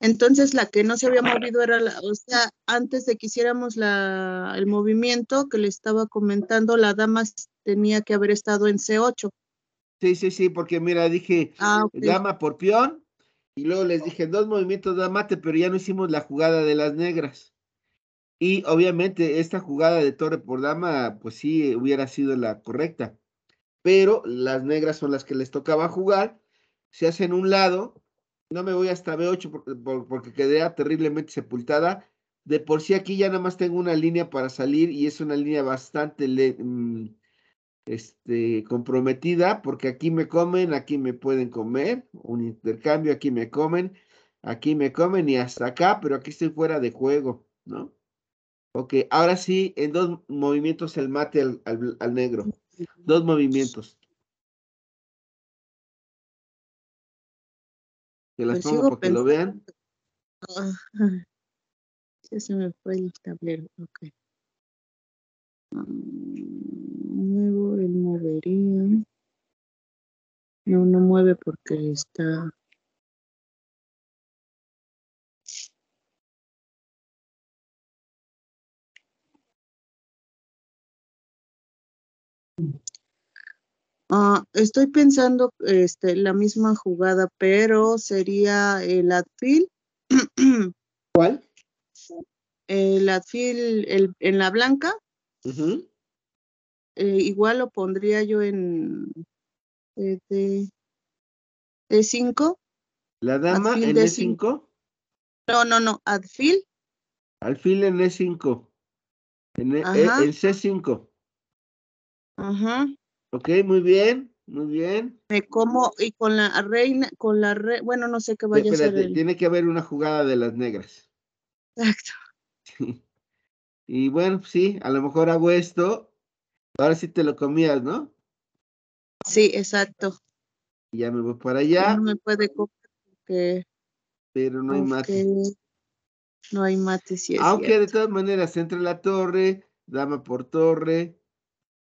Entonces la que no se había movido era la, o sea, antes de que hiciéramos la, el movimiento que le estaba comentando, la dama tenía que haber estado en C8. Sí, sí, sí, porque mira, dije ah, dama por peón y luego les dije dos movimientos de amate, pero ya no hicimos la jugada de las negras. Y obviamente esta jugada de torre por dama, pues sí hubiera sido la correcta. Pero las negras son las que les tocaba jugar. Se hacen un lado. No me voy hasta B8 porque, quedé terriblemente sepultada. De por sí aquí ya nada más tengo una línea para salir y es una línea bastante mm, este, comprometida, porque aquí me comen, aquí me pueden comer, un intercambio, aquí me comen, aquí me comen y hasta acá, pero aquí estoy fuera de juego, ¿no? Ok, ahora sí, en dos movimientos el mate al, negro. Dos movimientos. Se las pues pongo para que lo vean. Ya se me fue el tablero, ok. No, no mueve porque está... ah estoy pensando este, la misma jugada, pero sería el adfil ¿Cuál? El adfil en la blanca. Eh, igual lo pondría yo en E5. Eh, ¿La dama en E5? E no, no, no, alfil. Alfil en E5. En, e, eh, en C5. Ajá. Ok, muy bien, muy bien. Me como, y con la reina, con la bueno, no sé qué vaya a ser. El... Tiene que haber una jugada de las negras. Exacto. (laughs) Y bueno, sí, a lo mejor hago esto Ahora sí te lo comías, ¿no? Sí, exacto. ya me voy para allá. No me puede comer porque. Pero no hay mate. No hay mate, sí. Aunque de todas maneras, entre la torre, dama por torre,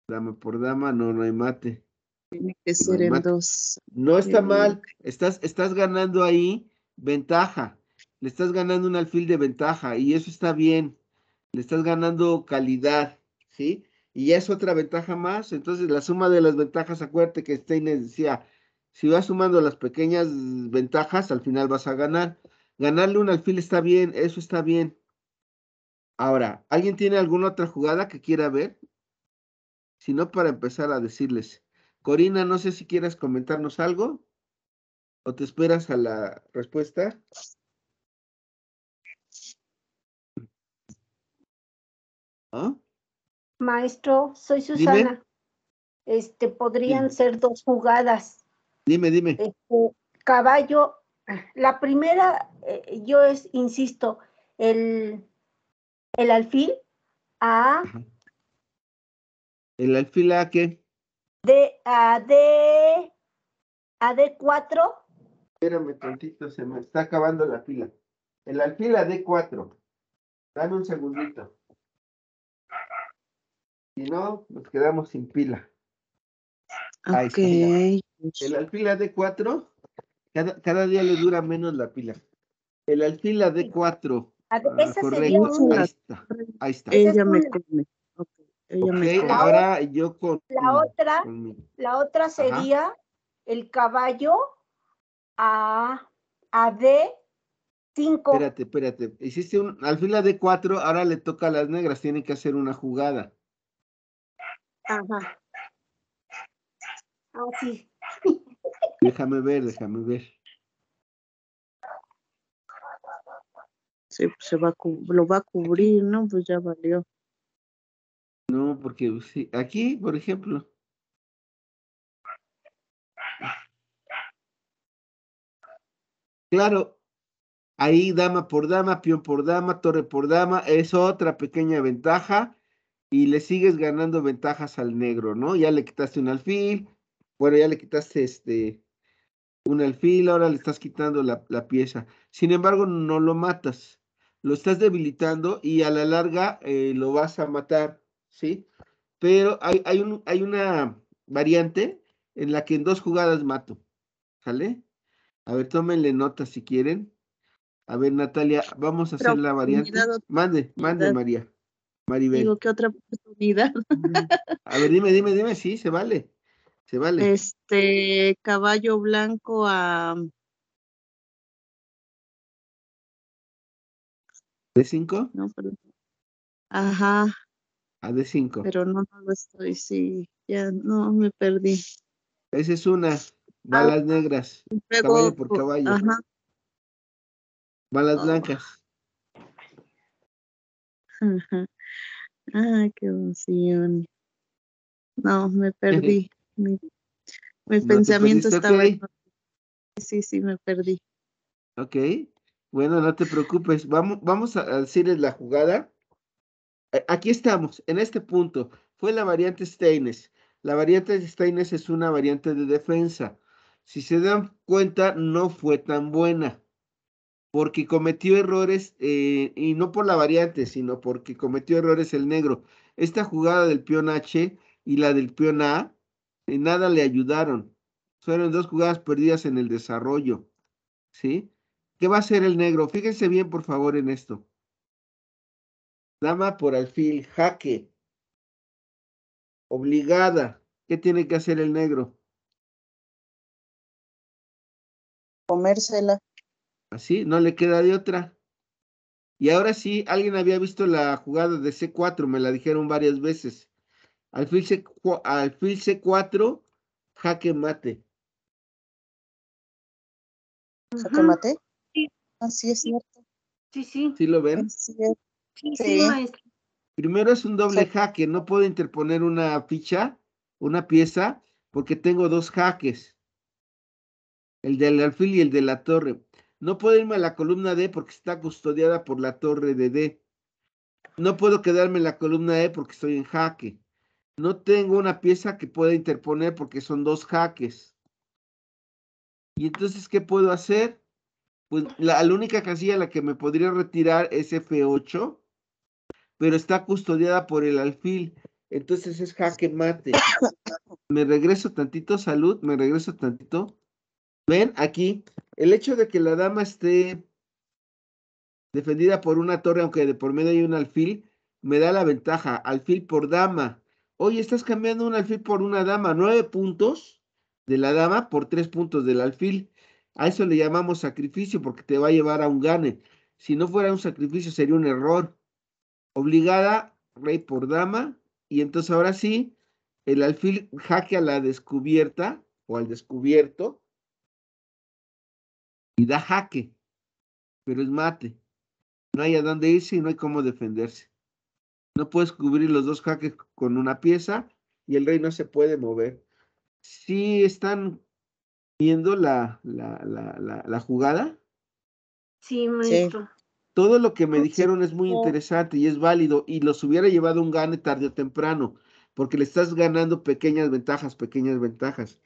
dama por dama, no, no hay mate. Tiene que ser en dos. No está mal, estás, estás ganando ahí ventaja. Le estás ganando un alfil de ventaja y eso está bien. Le estás ganando calidad, ¿sí? y ya es otra ventaja más. Entonces, la suma de las ventajas, acuérdate que Steiner decía, si vas sumando las pequeñas ventajas, al final vas a ganar. Ganarle un alfil está bien, eso está bien. Ahora, ¿alguien tiene alguna otra jugada que quiera ver? Si no, para empezar a decirles. Corina, no sé si quieres comentarnos algo o te esperas a la respuesta. ¿Ah? Maestro, soy Susana. Este, podrían ser dos jugadas. Dime, dime. Este, caballo, la primera, eh, yo es, insisto, el, el alfil a. ¿El alfil a qué? De a D a D4. Espérame tantito, se me está acabando la fila. El alfil a D4. Dame un segundito. Si no, nos quedamos sin pila. Ahí está. El alfil d 4 cada, día le dura menos la pila. El alfil d 4 Ah, ahí está. Ahí está. Ella me come. Okay. ahora yo con. La otra, la otra sería el caballo a, D. 5. Espérate, espérate. Hiciste un alfil d 4 ahora le toca a las negras, tienen que hacer una jugada. Ajá. Ah, Déjame ver, déjame ver. Sí, se va lo va a cubrir, ¿no? Pues ya valió. No, porque pues, sí. aquí, por ejemplo. Claro, ahí dama por dama, peón por dama, torre por dama, es otra pequeña ventaja y le sigues ganando ventajas al negro, ¿no? Ya le quitaste un alfil, bueno, ya le quitaste este un alfil, ahora le estás quitando la, pieza. Sin embargo, no lo matas, lo estás debilitando y a la larga eh, lo vas a matar, ¿sí? Pero hay, hay, un, hay una variante en la que en dos jugadas mato, ¿sale? A ver, tómenle nota si quieren. A ver, Natalia, vamos a hacer la variante. Mande, mande, María. Maribel. Digo, ¿qué otra oportunidad? a ver, dime, dime, dime, sí, se vale. Se vale. Este caballo blanco a. ¿D5? No, perdón. Ajá. A ah, D5. Pero no, no lo estoy, sí. Ya, no, me perdí. Esa es una. Balas ah, negras. caballo por caballo. Ajá. Balas oh. blancas. Ajá. Ah, qué emoción. No, me perdí. (laughs) mi, pensamiento estaba. Okay. Sí, sí, me perdí. Ok. Bueno, no te preocupes. Vamos, vamos a decirles la jugada. Eh, aquí estamos, en este punto. Fue la variante Steines. La variante Steines es una variante de defensa. Si se dan cuenta, no fue tan buena porque cometió errores, eh, y no por la variante, sino porque cometió errores el negro. Esta jugada del peón H y la del peón A, en nada le ayudaron. Fueron dos jugadas perdidas en el desarrollo. ¿Sí? ¿Qué va a hacer el negro? Fíjense bien, por favor, en esto. Dama por alfil, jaque. Obligada. ¿Qué tiene que hacer el negro? Comérsela. Así, no le queda de otra. Y ahora sí, alguien había visto la jugada de C4, me la dijeron varias veces. Alfil, C, alfil 4 jaque mate. ¿Jaque mate? Sí. Así es Sí, sí. ¿Sí lo ven? Sí, sí. Primero es un doble jaque, no puedo interponer una ficha, una pieza, porque tengo dos jaques. El del alfil y el de la torre. No puedo irme a la columna D porque está custodiada por la torre de D. No puedo quedarme en la columna E porque estoy en jaque. No tengo una pieza que pueda interponer porque son dos jaques. Y entonces, ¿qué puedo hacer? Pues la, única casilla a la que me podría retirar es F8, pero está custodiada por el alfil. Entonces es jaque mate. (coughs) Me regreso tantito, salud, me regreso tantito. Ven aquí, el hecho de que la dama esté defendida por una torre, aunque de por medio hay un alfil, me da la ventaja. Alfil por dama. Oye, estás cambiando un alfil por una dama. Nueve puntos de la dama por tres puntos del alfil. A eso le llamamos sacrificio porque te va a llevar a un gane. Si no fuera un sacrificio sería un error. Obligada, rey por dama. Y entonces ahora sí, el alfil jaque a la descubierta o al descubierto y da jaque, pero es mate. No hay a dónde irse y no hay cómo defenderse. No puedes cubrir los dos jaques con una pieza y el rey no se puede mover. Si están viendo la, la, la, la, jugada. Sí, maestro. Todo lo que me dijeron es muy interesante y es válido y los hubiera llevado un gane tarde o temprano, porque le estás ganando pequeñas ventajas, pequeñas ventajas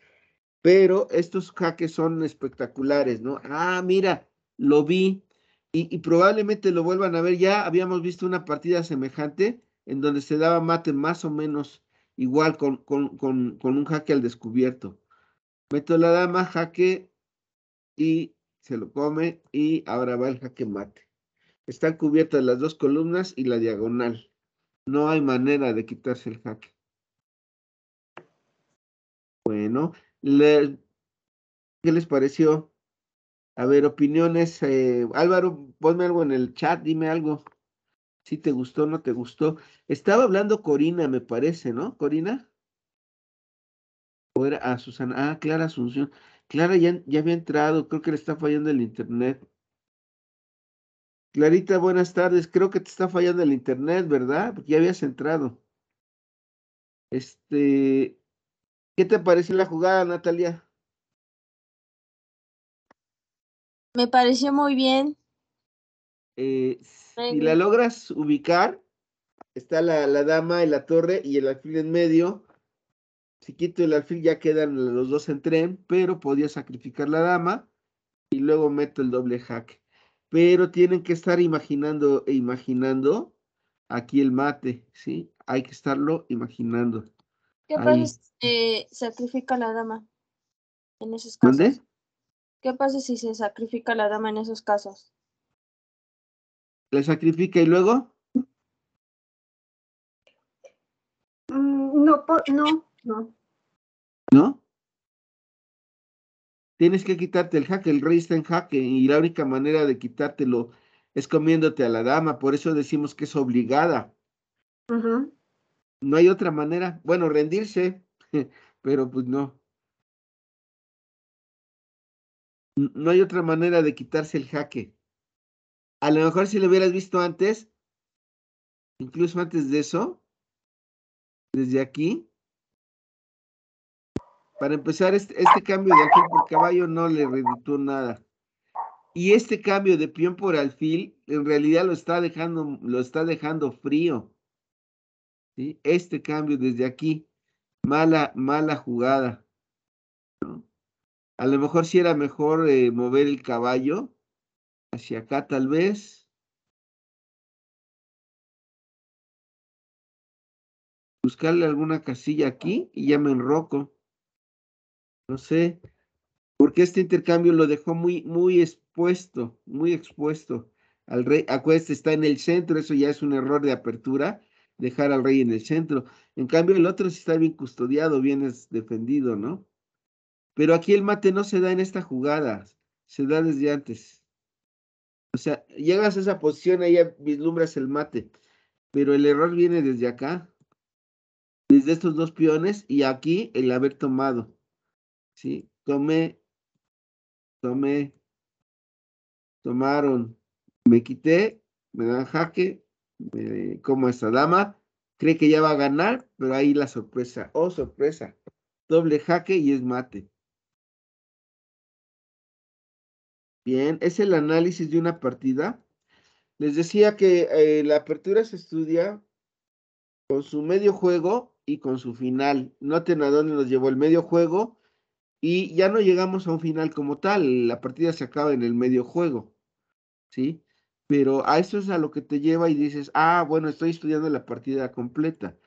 pero estos jaques son espectaculares, ¿no? Ah, mira, lo vi y, probablemente lo vuelvan a ver. Ya habíamos visto una partida semejante en donde se daba mate más o menos igual con, con, con un jaque al descubierto. Meto la dama, jaque y se lo come y ahora va el jaque mate. Están cubiertas las dos columnas y la diagonal. No hay manera de quitarse el jaque. Bueno, le, ¿Qué les pareció? A ver, opiniones. Eh, Álvaro, ponme algo en el chat, dime algo. Si te gustó, no te gustó. Estaba hablando Corina, me parece, ¿no? Corina. ah, Susana. Ah, Clara Asunción. Clara ya, ya había entrado, creo que le está fallando el internet. Clarita, buenas tardes. Creo que te está fallando el internet, ¿verdad? Porque ya habías entrado. Este, ¿Qué te pareció la jugada, Natalia? Me pareció muy bien. Eh, si la logras ubicar, está la, dama y la torre y el alfil en medio. Si quito el alfil ya quedan los dos en tren, pero podía sacrificar la dama y luego meto el doble hack. Pero tienen que estar imaginando e imaginando aquí el mate, ¿sí? Hay que estarlo imaginando. ¿Qué pasa si se sacrifica la dama en esos casos? ¿Dónde? ¿Qué pasa si se sacrifica la dama en esos casos? le sacrifica y luego? Mm, no, no, no. ¿No? Tienes que quitarte el jaque, el rey está en jaque y la única manera de quitártelo es comiéndote a la dama, por eso decimos que es obligada. Ajá. No hay otra manera. Bueno, rendirse, (laughs) pero pues no. No hay otra manera de quitarse el jaque. A lo mejor si lo hubieras visto antes, incluso antes de eso, desde aquí, para empezar, este, este cambio de aquí por caballo no le reditó nada. Y este cambio de peón por alfil, en realidad lo está dejando, lo está dejando frío. Este cambio desde aquí, mala, mala jugada. A lo mejor si era mejor eh, mover el caballo hacia acá tal vez. Buscarle alguna casilla aquí y ya me enroco. No sé, porque este intercambio lo dejó muy, muy expuesto, muy expuesto al rey. está en el centro, eso ya es un error de apertura dejar al rey en el centro. En cambio, el otro sí está bien custodiado, bien defendido, ¿no? Pero aquí el mate no se da en esta jugada, se da desde antes. O sea, llegas a esa posición, ahí vislumbras el mate, pero el error viene desde acá, desde estos dos peones y aquí el haber tomado. ¿Sí? Tomé, tomé, tomaron, me quité, me dan jaque, como esta dama, cree que ya va a ganar, pero ahí la sorpresa, oh sorpresa, doble jaque y es mate. Bien, es el análisis de una partida. Les decía que eh, la apertura se estudia con su medio juego y con su final. Noten a dónde nos llevó el medio juego y ya no llegamos a un final como tal. La partida se acaba en el medio juego. ¿Sí? Pero a eso es a lo que te lleva y dices, ah, bueno, estoy estudiando la partida completa.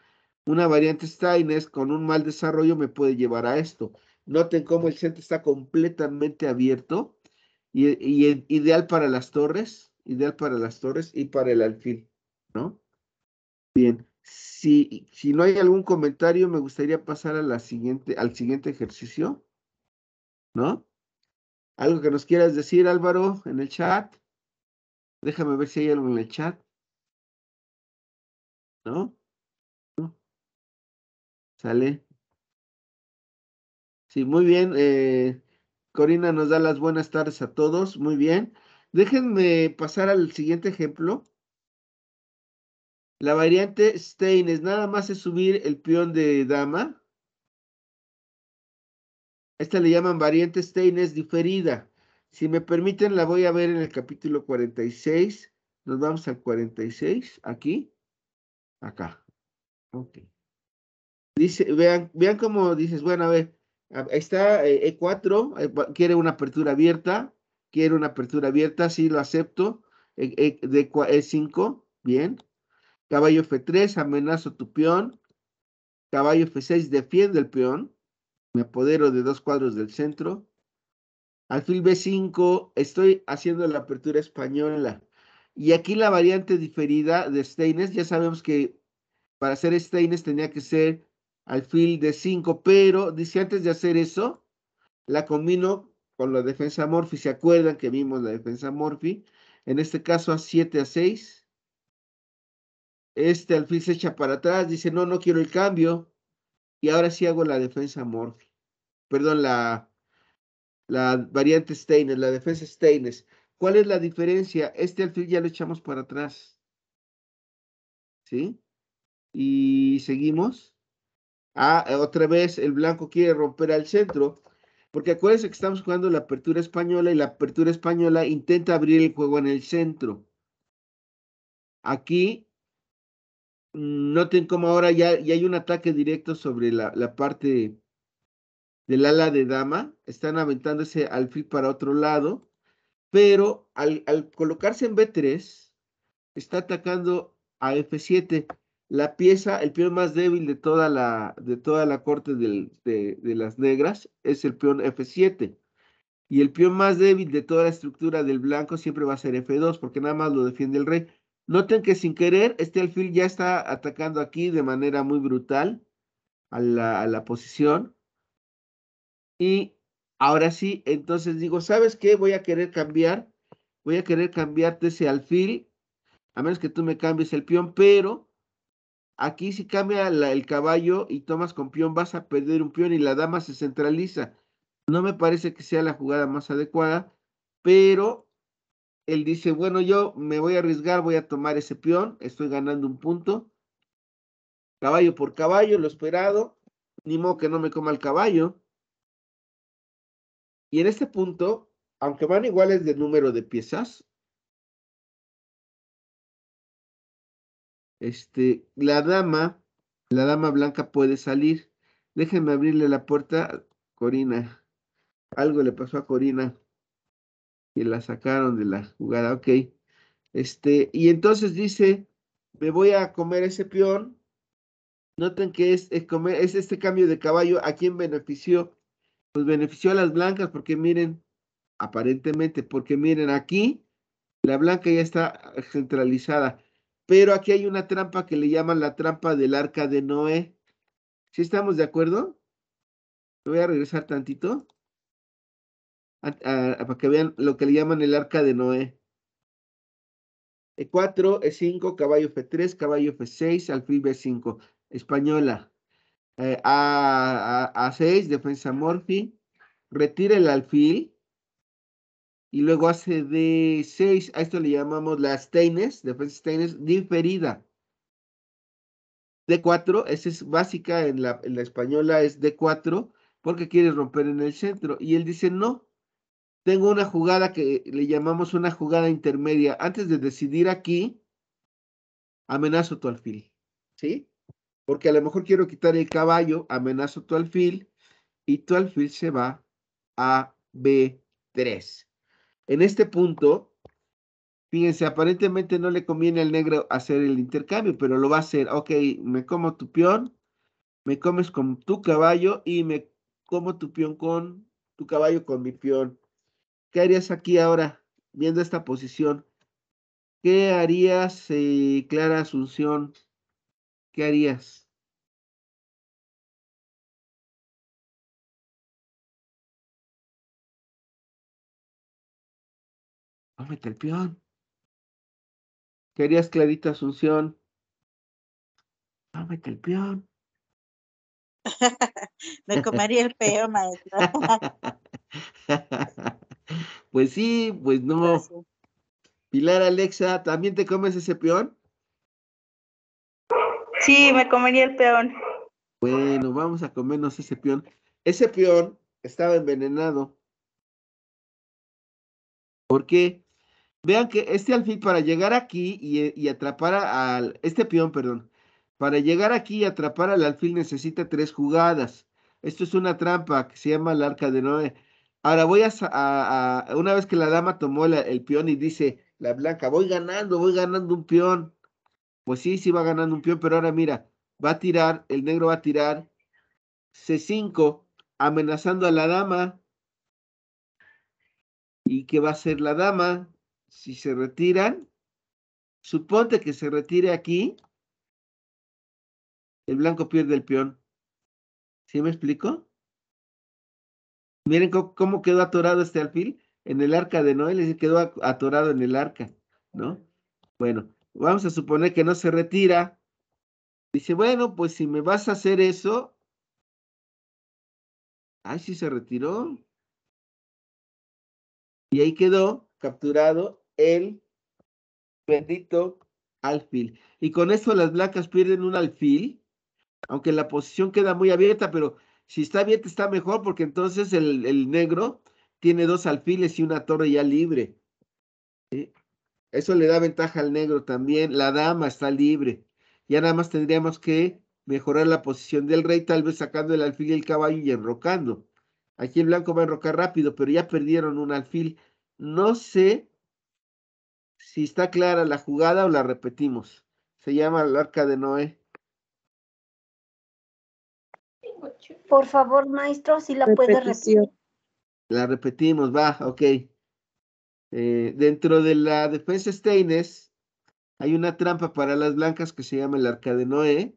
Una variante es con un mal desarrollo me puede llevar a esto. Noten cómo el centro está completamente abierto y, ideal para las torres, ideal para las torres y para el alfil, ¿no? Bien, si, si no hay algún comentario, me gustaría pasar a la siguiente, al siguiente ejercicio, ¿no? ¿Algo que nos quieras decir, Álvaro, en el chat? Déjame ver si hay algo en el chat. ¿No? ¿Sale? Sí, muy bien. Eh, Corina nos da las buenas tardes a todos. Muy bien. Déjenme pasar al siguiente ejemplo. La variante Stein es nada más es subir el peón de dama. Esta le llaman variante Stein es diferida. Si me permiten, la voy a ver en el capítulo 46. Nos vamos al 46, aquí, acá. Ok. Dice, vean, vean cómo dices, bueno, a ver, está E4, eh, e eh, quiere una apertura abierta, quiere una apertura abierta, sí, lo acepto. E, 5 e, e bien. Caballo F3, amenazo tu peón. Caballo F6, defiende el peón. Me apodero de dos cuadros del centro. Alfil B5, estoy haciendo la apertura española. Y aquí la variante diferida de Steines, ya sabemos que para hacer Steines tenía que ser alfil D5, pero dice antes de hacer eso, la combino con la defensa Morphy. ¿Se acuerdan que vimos la defensa Morphy? En este caso a 7 a 6. Este alfil se echa para atrás, dice no, no quiero el cambio. Y ahora sí hago la defensa Morphy. Perdón, la la variante Steines, la defensa Steines. ¿Cuál es la diferencia? Este alfil ya lo echamos para atrás. ¿Sí? Y seguimos. Ah, otra vez el blanco quiere romper al centro. Porque acuérdense que estamos jugando la apertura española y la apertura española intenta abrir el juego en el centro. Aquí, mm, noten cómo ahora ya, ya hay un ataque directo sobre la, la parte del ala de dama, están aventando ese alfil para otro lado, pero al, colocarse en B3, está atacando a F7, la pieza, el peón más débil de toda la, de toda la corte de, las negras es el peón F7. Y el peón más débil de toda la estructura del blanco siempre va a ser F2, porque nada más lo defiende el rey. Noten que sin querer, este alfil ya está atacando aquí de manera muy brutal a la, a la posición. Y ahora sí, entonces digo, ¿sabes qué? Voy a querer cambiar, voy a querer cambiarte ese alfil, a menos que tú me cambies el peón, pero aquí si cambia el caballo y tomas con peón, vas a perder un peón y la dama se centraliza. No me parece que sea la jugada más adecuada, pero él dice, bueno, yo me voy a arriesgar, voy a tomar ese peón, estoy ganando un punto. Caballo por caballo, lo esperado, ni modo que no me coma el caballo. Y en este punto, aunque van iguales de número de piezas, este, la dama, la dama blanca puede salir. Déjenme abrirle la puerta Corina. Algo le pasó a Corina y la sacaron de la jugada, ok. Este, y entonces dice, me voy a comer ese peón. Noten que es, es, comer, es este cambio de caballo a quien benefició pues benefició a las blancas porque miren, aparentemente, porque miren aquí, la blanca ya está centralizada, pero aquí hay una trampa que le llaman la trampa del arca de Noé. ¿Sí estamos de acuerdo? voy a regresar tantito para que vean lo que le llaman el arca de Noé. E4, E5, caballo F3, caballo F6, alfil B5. Española. Eh, a, 6 defensa Morphy retira el alfil y luego hace de 6, a esto le llamamos las Steines, defensa Steines, diferida. D4, esa es básica en la, en la española, es D4, porque quiere romper en el centro. Y él dice, no, tengo una jugada que le llamamos una jugada intermedia. Antes de decidir aquí, amenazo tu alfil, ¿sí? porque a lo mejor quiero quitar el caballo, amenazo tu alfil y tu alfil se va a B3. En este punto, fíjense, aparentemente no le conviene al negro hacer el intercambio, pero lo va a hacer. Ok, me como tu peón, me comes con tu caballo y me como tu peón con tu caballo con mi peón. ¿Qué harías aquí ahora, viendo esta posición? ¿Qué harías, eh, Clara Asunción? ¿Qué harías? cómete el peón. Querías Clarita Asunción. Cómete el peón. (laughs) Me comería el peón, maestro. (laughs) pues sí, pues no. Pues Pilar Alexa, ¿también te comes ese peón? Sí, me comería el peón. Bueno, vamos a comernos ese peón. Ese peón estaba envenenado. ¿Por qué? Vean que este alfil para llegar aquí y, eh, atrapar al... Este peón, perdón. Para llegar aquí y atrapar al alfil necesita tres jugadas. Esto es una trampa que se llama el arca de Noé. Ahora voy a, Una vez que la dama tomó el peón y dice, la blanca, voy ganando, voy ganando un peón. Pues sí, sí va ganando un peón, pero ahora mira, va a tirar, el negro va a tirar C5, amenazando a la dama. ¿Y qué va a ser la dama? si se retiran, suponte que se retire aquí, el blanco pierde el peón. ¿Sí me explico? Miren cómo, quedó atorado este alfil en el arca de Noé, se quedó atorado en el arca, ¿no? Bueno, vamos a suponer que no se retira. Dice, bueno, pues si me vas a hacer eso. Ay, sí se retiró. Y ahí quedó capturado el bendito alfil. Y con eso las blancas pierden un alfil, aunque la posición queda muy abierta, pero si está abierta está mejor porque entonces el, negro tiene dos alfiles y una torre ya libre. Eso le da ventaja al negro también. La dama está libre. Ya nada más tendríamos que mejorar la posición del rey, tal vez sacando el alfil y el caballo y enrocando. Aquí el blanco va a enrocar rápido, pero ya perdieron un alfil. No sé si está clara la jugada o la repetimos. Se llama el arca de Noé. Por favor, maestro, si la puede repetir. La repetimos, va, ok. Eh, dentro de la defensa Steines hay una trampa para las blancas que se llama el arca de Noé.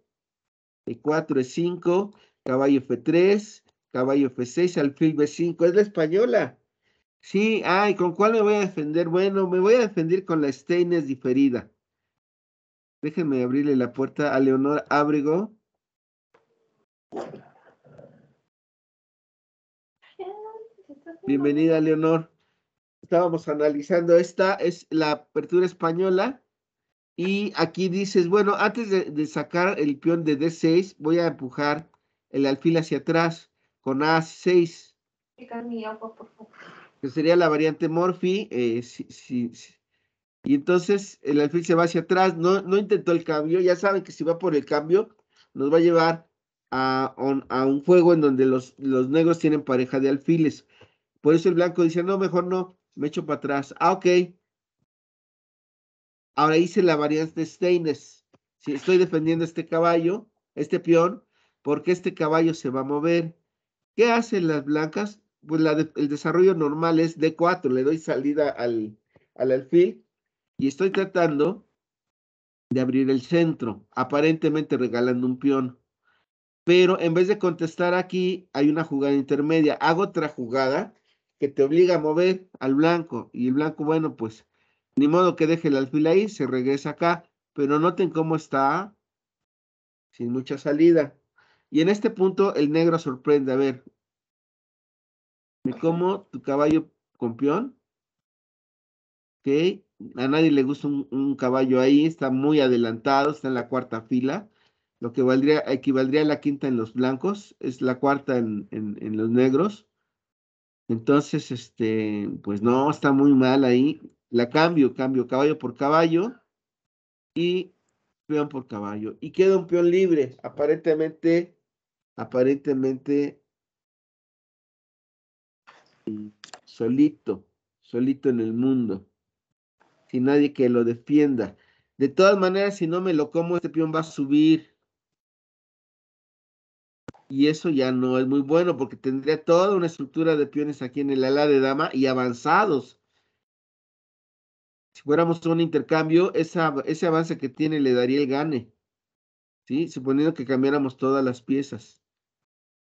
E4, E5, caballo F3, caballo F6, alfil B5. Es la española. Sí, ay, ¿con cuál me voy a defender? Bueno, me voy a defender con la Steines diferida. Déjenme abrirle la puerta a Leonor Ábrego. Bienvenida, Leonor. Estábamos analizando esta, es la apertura española. Y aquí dices, bueno, antes de, sacar el peón de D6, voy a empujar el alfil hacia atrás con A6. por favor que sería la variante Morphy. Eh, y entonces el alfil se va hacia atrás, no, no intentó el cambio, ya saben que si va por el cambio, nos va a llevar a, a un juego en donde los, los negros tienen pareja de alfiles. Por eso el blanco dice, no, mejor no, me echo para atrás. Ah, ok. Ahora hice la variante de Steines. si estoy defendiendo este caballo, este peón, porque este caballo se va a mover. ¿Qué hacen las blancas? pues el desarrollo normal es D4, le doy salida al, al alfil y estoy tratando de abrir el centro, aparentemente regalando un peón. Pero en vez de contestar aquí, hay una jugada intermedia. Hago otra jugada que te obliga a mover al blanco. Y el blanco, bueno, pues ni modo que deje el alfil ahí, se regresa acá. Pero noten cómo está sin mucha salida. Y en este punto el negro sorprende. A ver, me como tu caballo con peón. Ok. A nadie le gusta un, caballo ahí. Está muy adelantado. Está en la cuarta fila. Lo que valdría, equivaldría a la quinta en los blancos. Es la cuarta en, en los negros. Entonces, este, pues no, está muy mal ahí. La cambio, cambio caballo por caballo y peón por caballo. Y queda un peón libre. Aparentemente, aparentemente solito, solito en el mundo, sin nadie que lo defienda. De todas maneras, si no me lo como, este peón va a subir. Y eso ya no es muy bueno porque tendría toda una estructura de peones aquí en el ala de dama y avanzados. Si fuéramos un intercambio, ese avance que tiene le daría el gane. ¿Sí? Suponiendo que cambiáramos todas las piezas.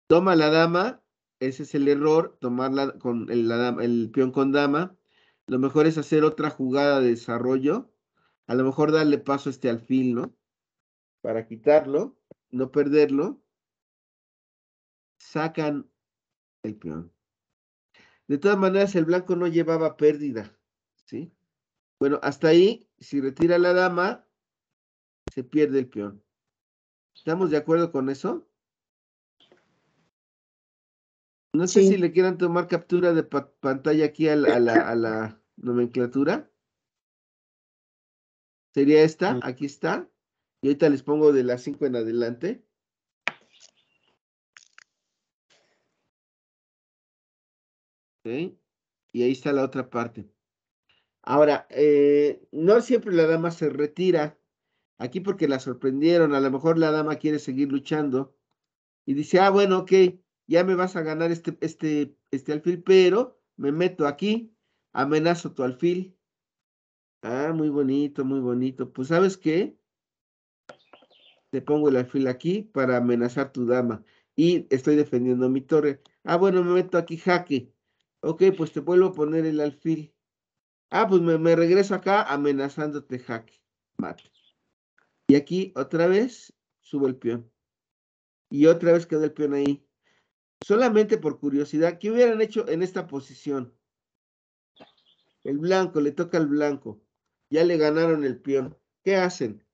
Toma la dama ese es el error, tomarla con el, peón con dama. Lo mejor es hacer otra jugada de desarrollo. A lo mejor darle paso a este alfil, ¿no? Para quitarlo, no perderlo. Sacan el peón. De todas maneras, el blanco no llevaba pérdida, ¿sí? Bueno, hasta ahí, si retira la dama, se pierde el peón. ¿Estamos de acuerdo con eso? No sé si le quieran tomar captura de pantalla aquí a la, nomenclatura. Sería esta, mm. aquí está. Y ahorita les pongo de las 5 en adelante. Y ahí está la otra parte. Ahora, eh, no siempre la dama se retira. Aquí porque la sorprendieron. A lo mejor la dama quiere seguir luchando. Y dice, ah, bueno, ok ya me vas a ganar este, este, este alfil, pero me meto aquí, amenazo tu alfil. Ah, muy bonito, muy bonito. Pues sabes qué? Te pongo el alfil aquí para amenazar tu dama. Y estoy defendiendo mi torre. Ah, bueno, me meto aquí jaque. Ok, pues te vuelvo a poner el alfil. Ah, pues me, me regreso acá amenazándote jaque. Mate. Y aquí otra vez subo el peón. Y otra vez quedó el peón ahí solamente por curiosidad, ¿qué hubieran hecho en esta posición? El blanco, le toca al blanco. Ya le ganaron el peón. ¿Qué hacen?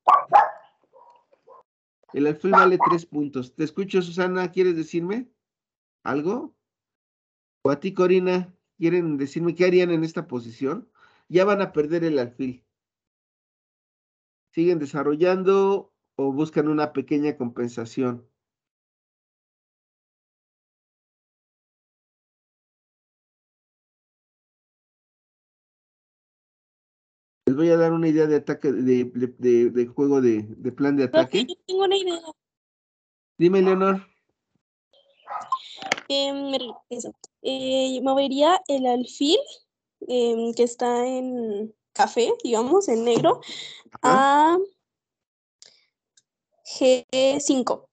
El alfil vale tres puntos. Te escucho, Susana. ¿Quieres decirme algo? O a ti, Corina, ¿quieren decirme qué harían en esta posición? Ya van a perder el alfil. ¿Siguen desarrollando o buscan una pequeña compensación? voy a dar una idea de ataque, de, juego de, plan de ataque. yo tengo una idea. Dime, Leonor. Em, eh, movería el alfil em, que está en café, digamos, en negro, a G5.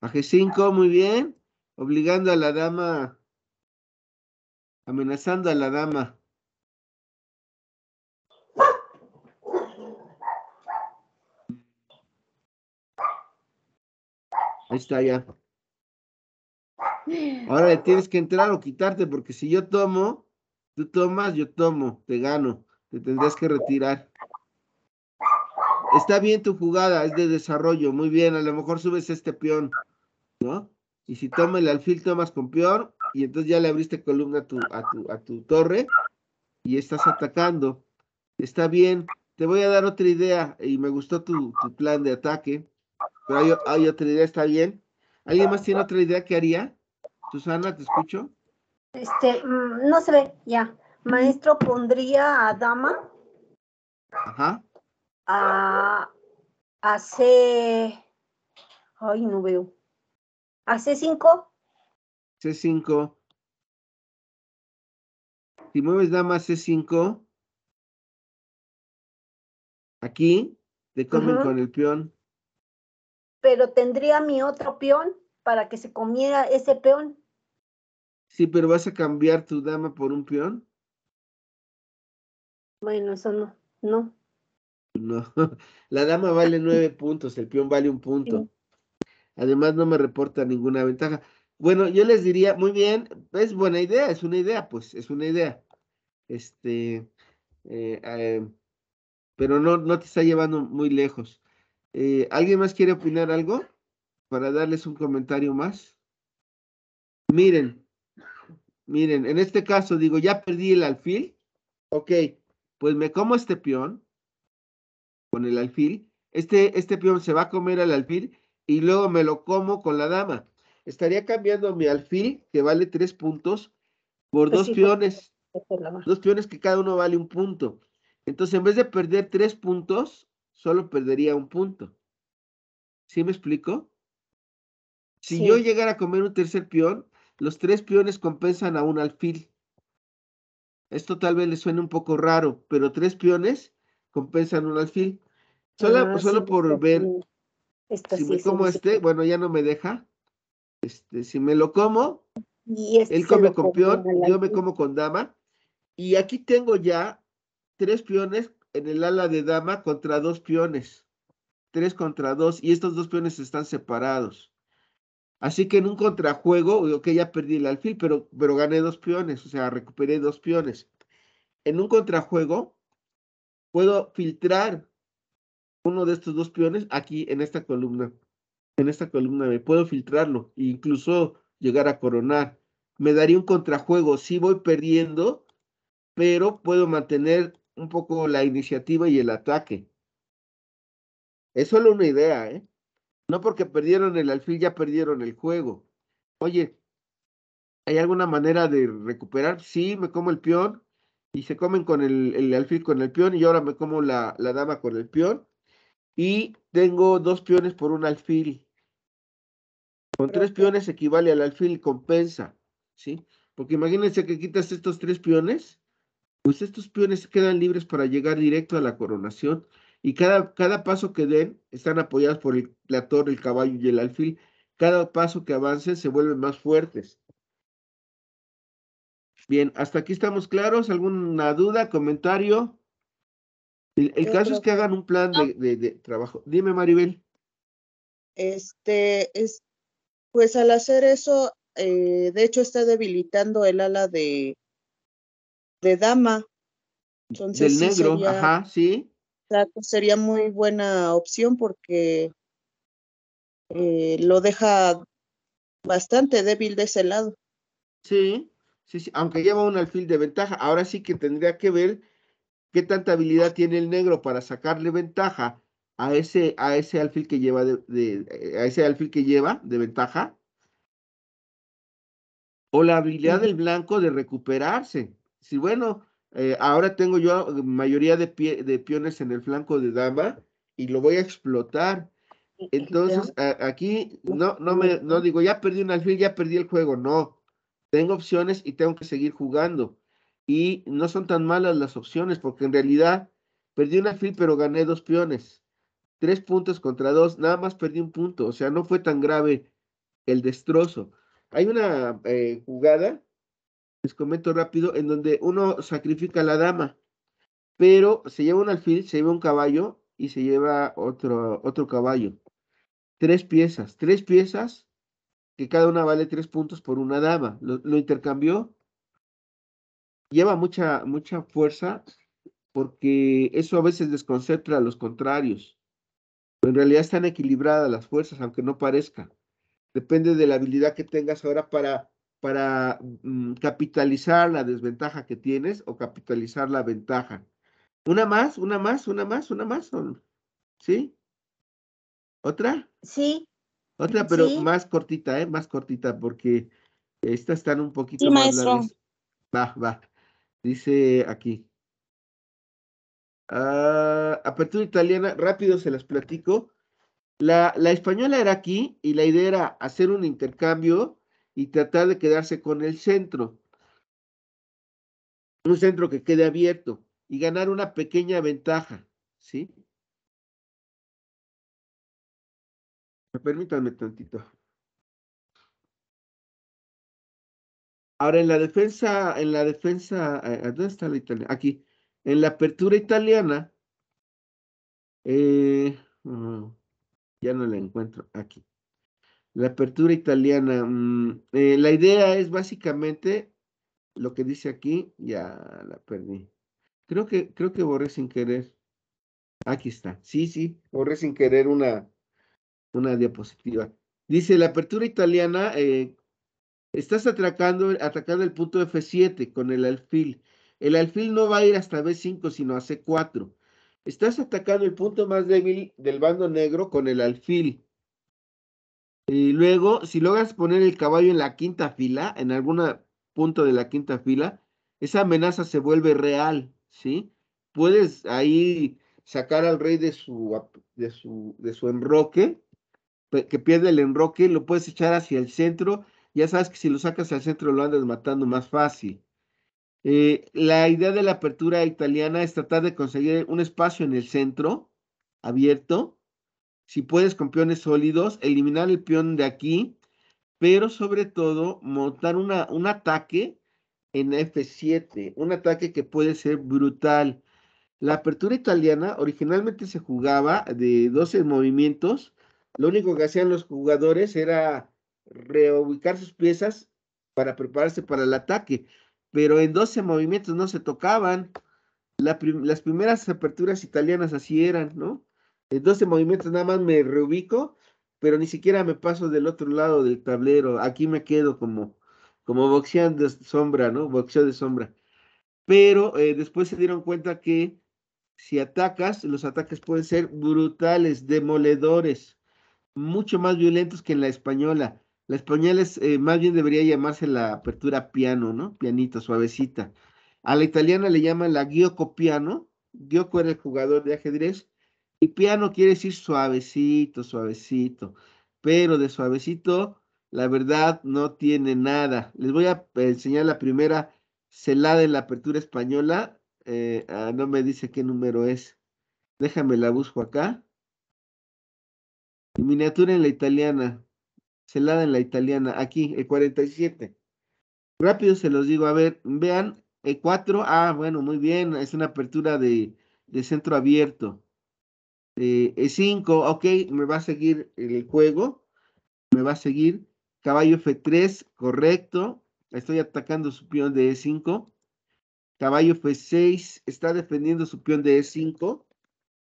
A G5, muy bien. Obligando a la dama, amenazando a la dama. Ahí está ya. Ahora le tienes que entrar o quitarte, porque si yo tomo, tú tomas, yo tomo, te gano. Te tendrás que retirar. Está bien tu jugada, es de desarrollo, muy bien. A lo mejor subes este peón, ¿no? Y si toma el alfil, tomas con peón, y entonces ya le abriste columna a tu, a tu, torre y estás atacando. Está bien, te voy a dar otra idea y me gustó tu, tu plan de ataque. Pero hay, otra idea, está bien. ¿Alguien más tiene otra idea que haría? Susana, te escucho. Este, mm, no se ve, ya. Maestro pondría a Dama. Ajá. A, a Ay, no veo. A C5. C5. Si mueves Dama a C5, aquí te comen con el peón pero tendría mi otro peón para que se comiera ese peón. Sí, pero vas a cambiar tu dama por un peón. Bueno, eso no, no. No, (laughs) la dama vale nueve puntos, el peón vale un punto. Además, no me reporta ninguna ventaja. Bueno, yo les diría, muy bien, es buena idea, es una idea, pues, es una idea. Este, eh, eh, pero no, no te está llevando muy lejos. Eh, ¿Alguien más quiere opinar algo? Para darles un comentario más. Miren, miren, en este caso digo, ya perdí el alfil. Ok, pues me como este peón con el alfil. Este, este peón se va a comer al alfil y luego me lo como con la dama. Estaría cambiando mi alfil, que vale tres puntos, por pues dos peones. Dos peones que cada uno vale un punto. Entonces, en vez de perder tres puntos, solo perdería un punto. ¿Sí me explico? Si yo llegara a comer un tercer peón, los tres peones compensan a un alfil. Esto tal vez le suene un poco raro, pero tres peones compensan un alfil. Ah, solo, solo por ver. si me como este, bueno, ya no me deja. Este, si me lo como, este él come con peón, yo me como con dama. Y aquí tengo ya tres peones en el ala de dama contra dos peones. Tres contra dos. Y estos dos peones están separados. Así que en un contrajuego, ok, ya perdí el alfil, pero, pero gané dos peones. O sea, recuperé dos peones. En un contrajuego, puedo filtrar uno de estos dos peones aquí en esta columna. En esta columna me puedo filtrarlo e incluso llegar a coronar. Me daría un contrajuego. Si sí voy perdiendo, pero puedo mantener un poco la iniciativa y el ataque. Es solo una idea, ¿eh? No porque perdieron el alfil, ya perdieron el juego. Oye, ¿hay alguna manera de recuperar? Sí, me como el peón y se comen con el, alfil con el peón y ahora me como la, dama con el peón y tengo dos peones por un alfil. Con tres peones equivale al alfil compensa, ¿sí? Porque imagínense que quitas estos tres peones pues estos peones quedan libres para llegar directo a la coronación y cada, cada paso que den están apoyados por el, la torre, el caballo y el alfil. Cada paso que avancen se vuelven más fuertes. Bien, hasta aquí estamos claros. ¿Alguna duda, comentario? El, caso es que hagan un plan de, trabajo. Dime, Maribel. Este, es, pues al hacer eso, eh, de hecho está debilitando el ala de, de dama. Entonces, del negro, ajá, sí. sería muy buena opción porque eh, lo deja bastante débil de ese lado. Sí, sí, sí, aunque lleva un alfil de ventaja. Ahora sí que tendría que ver qué tanta habilidad tiene el negro para sacarle ventaja a ese, a ese alfil que lleva de, eh, a ese alfil que lleva de ventaja. O la habilidad del blanco de recuperarse si bueno, eh, ahora tengo yo mayoría de, pie, de peones en el flanco de dama y lo voy a explotar. Entonces, aquí no, no me digo, ya perdí un alfil, ya perdí el juego, no. Tengo opciones y tengo que seguir jugando. Y no son tan malas las opciones, porque en realidad perdí un alfil, pero gané dos peones. Tres puntos contra dos, nada más perdí un punto. O sea, no fue tan grave el destrozo. Hay una eh, jugada les comento rápido, en donde uno sacrifica a la dama, pero se lleva un alfil, se lleva un caballo y se lleva otro, otro caballo. Tres piezas, tres piezas que cada una vale tres puntos por una dama. Lo, intercambió. Lleva mucha, mucha fuerza porque eso a veces desconcentra a los contrarios. En realidad están equilibradas las fuerzas, aunque no parezca. Depende de la habilidad que tengas ahora para para mm, capitalizar la desventaja que tienes o capitalizar la ventaja. Una más, una más, una más, una más. ¿Sí? ¿Otra? Sí. Otra, pero más cortita, ¿eh? Más cortita, porque estas están un poquito más largas. Va, va. Dice aquí. Ah, apertura italiana, rápido se las platico. La, la española era aquí y la idea era hacer un intercambio y tratar de quedarse con el centro. Un centro que quede abierto y ganar una pequeña ventaja, ¿sí? Permítanme tantito. Ahora en la defensa, en la defensa, eh, ¿dónde está la italiana? Aquí, en la apertura italiana, eh, mm, ya no la encuentro aquí. La apertura italiana. Mm, eh, la idea es básicamente lo que dice aquí. Ya la perdí. Creo que, creo que borré sin querer. Aquí está. Sí, sí, borré sin querer una, una diapositiva. Dice, la apertura italiana, eh, estás atacando... atacando el punto F7 con el alfil. El alfil no va a ir hasta B5, sino a C4. Estás atacando el punto más débil del bando negro con el alfil. Y luego, si logras poner el caballo en la quinta fila, en algún punto de la quinta fila, esa amenaza se vuelve real, ¿sí? Puedes ahí sacar al rey de su, de su, de su enroque, que pierde el enroque, lo puedes echar hacia el centro. Ya sabes que si lo sacas al centro lo andas matando más fácil. Eh, la idea de la apertura italiana es tratar de conseguir un espacio en el centro abierto si puedes con peones sólidos, eliminar el peón de aquí, pero sobre todo montar un ataque en F7, un ataque que puede ser brutal. La apertura italiana originalmente se jugaba de 12 movimientos, lo único que hacían los jugadores era reubicar sus piezas para prepararse para el ataque, pero en 12 movimientos no se tocaban. las primeras aperturas italianas así eran, ¿no? 12 movimientos nada más me reubico, pero ni siquiera me paso del otro lado del tablero. Aquí me quedo como, como boxeando de sombra, ¿no? Boxeo de sombra. Pero eh, después se dieron cuenta que si atacas, los ataques pueden ser brutales, demoledores, mucho más violentos que en la española. La española es, eh, más bien debería llamarse la apertura piano, ¿no? Pianito, suavecita. A la italiana le llaman la Gioco piano. Gioco era el jugador de ajedrez y piano quiere decir suavecito, suavecito. Pero de suavecito, la verdad, no tiene nada. Les voy a enseñar la primera celada en la apertura española. Eh, ah, no me dice qué número es. Déjame la busco acá. Miniatura en la italiana. Celada en la italiana. Aquí, el 47. Rápido se los digo. A ver, vean. El 4 Ah, bueno, muy bien. Es una apertura de centro abierto. E5, eh, ok, me va a seguir el juego, me va a seguir. Caballo F3, correcto. Estoy atacando su peón de E5. Caballo F6 está defendiendo su peón de E5.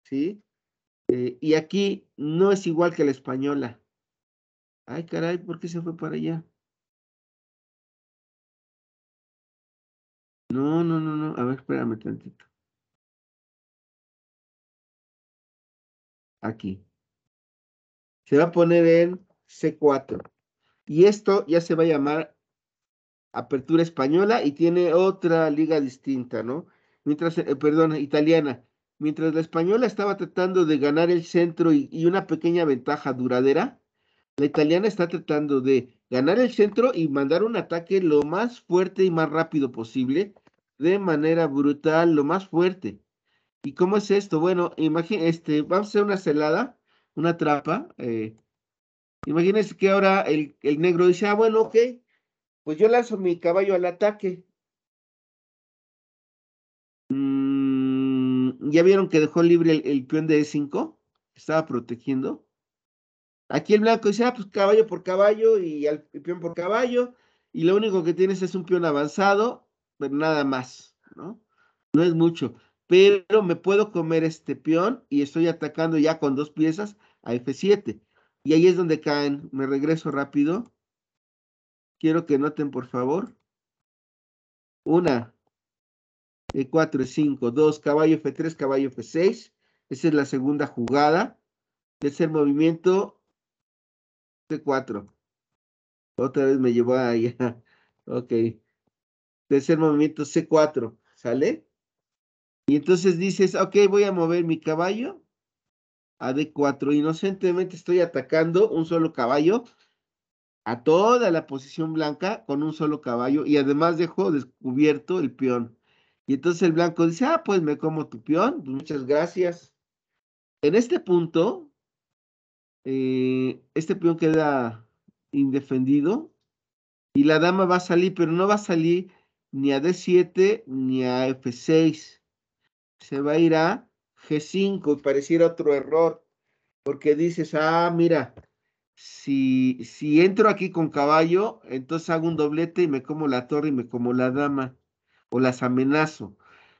¿Sí? Eh, y aquí no es igual que la española. Ay, caray, ¿por qué se fue para allá? No, no, no, no. A ver, espérame tantito. aquí. Se va a poner en C4. Y esto ya se va a llamar Apertura Española y tiene otra liga distinta, ¿no? Mientras, eh, perdón, italiana. Mientras la española estaba tratando de ganar el centro y una pequeña ventaja duradera, la italiana está tratando de ganar el centro y mandar un ataque lo más fuerte y más rápido posible, de manera brutal, lo más fuerte. ¿Y cómo es esto? Bueno, imagínense, este, vamos a hacer una celada, una trampa. Eh, imagínense que ahora el, el, negro dice, ah, bueno, ok, pues yo lanzo mi caballo al ataque. Mm, ¿Ya vieron que dejó libre el, peón de E5? Estaba protegiendo. Aquí el blanco dice, ah, pues caballo por caballo y al peón por caballo. Y lo único que tienes es un peón avanzado, pero nada más, ¿no? No es mucho pero me puedo comer este peón y estoy atacando ya con dos piezas a F7. Y ahí es donde caen. Me regreso rápido. Quiero que noten, por favor. Una, E4, E5, dos. caballo F3, caballo F6. Esa es la segunda jugada. Tercer movimiento, C4. Otra vez me llevó allá. (laughs) Ok. Tercer movimiento, C4. ¿Sale? Y entonces dices, ok, voy a mover mi caballo a D4. Inocentemente estoy atacando un solo caballo a toda la posición blanca con un solo caballo y además dejo descubierto el peón. Y entonces el blanco dice, ah, pues me como tu peón, pues muchas gracias. En este punto, eh, este peón queda indefendido y la dama va a salir, pero no va a salir ni a D7 ni a F6 se va a ir a G5 y pareciera otro error, porque dices, ah, mira, si, si entro aquí con caballo, entonces hago un doblete y me como la torre y me como la dama, o las amenazo.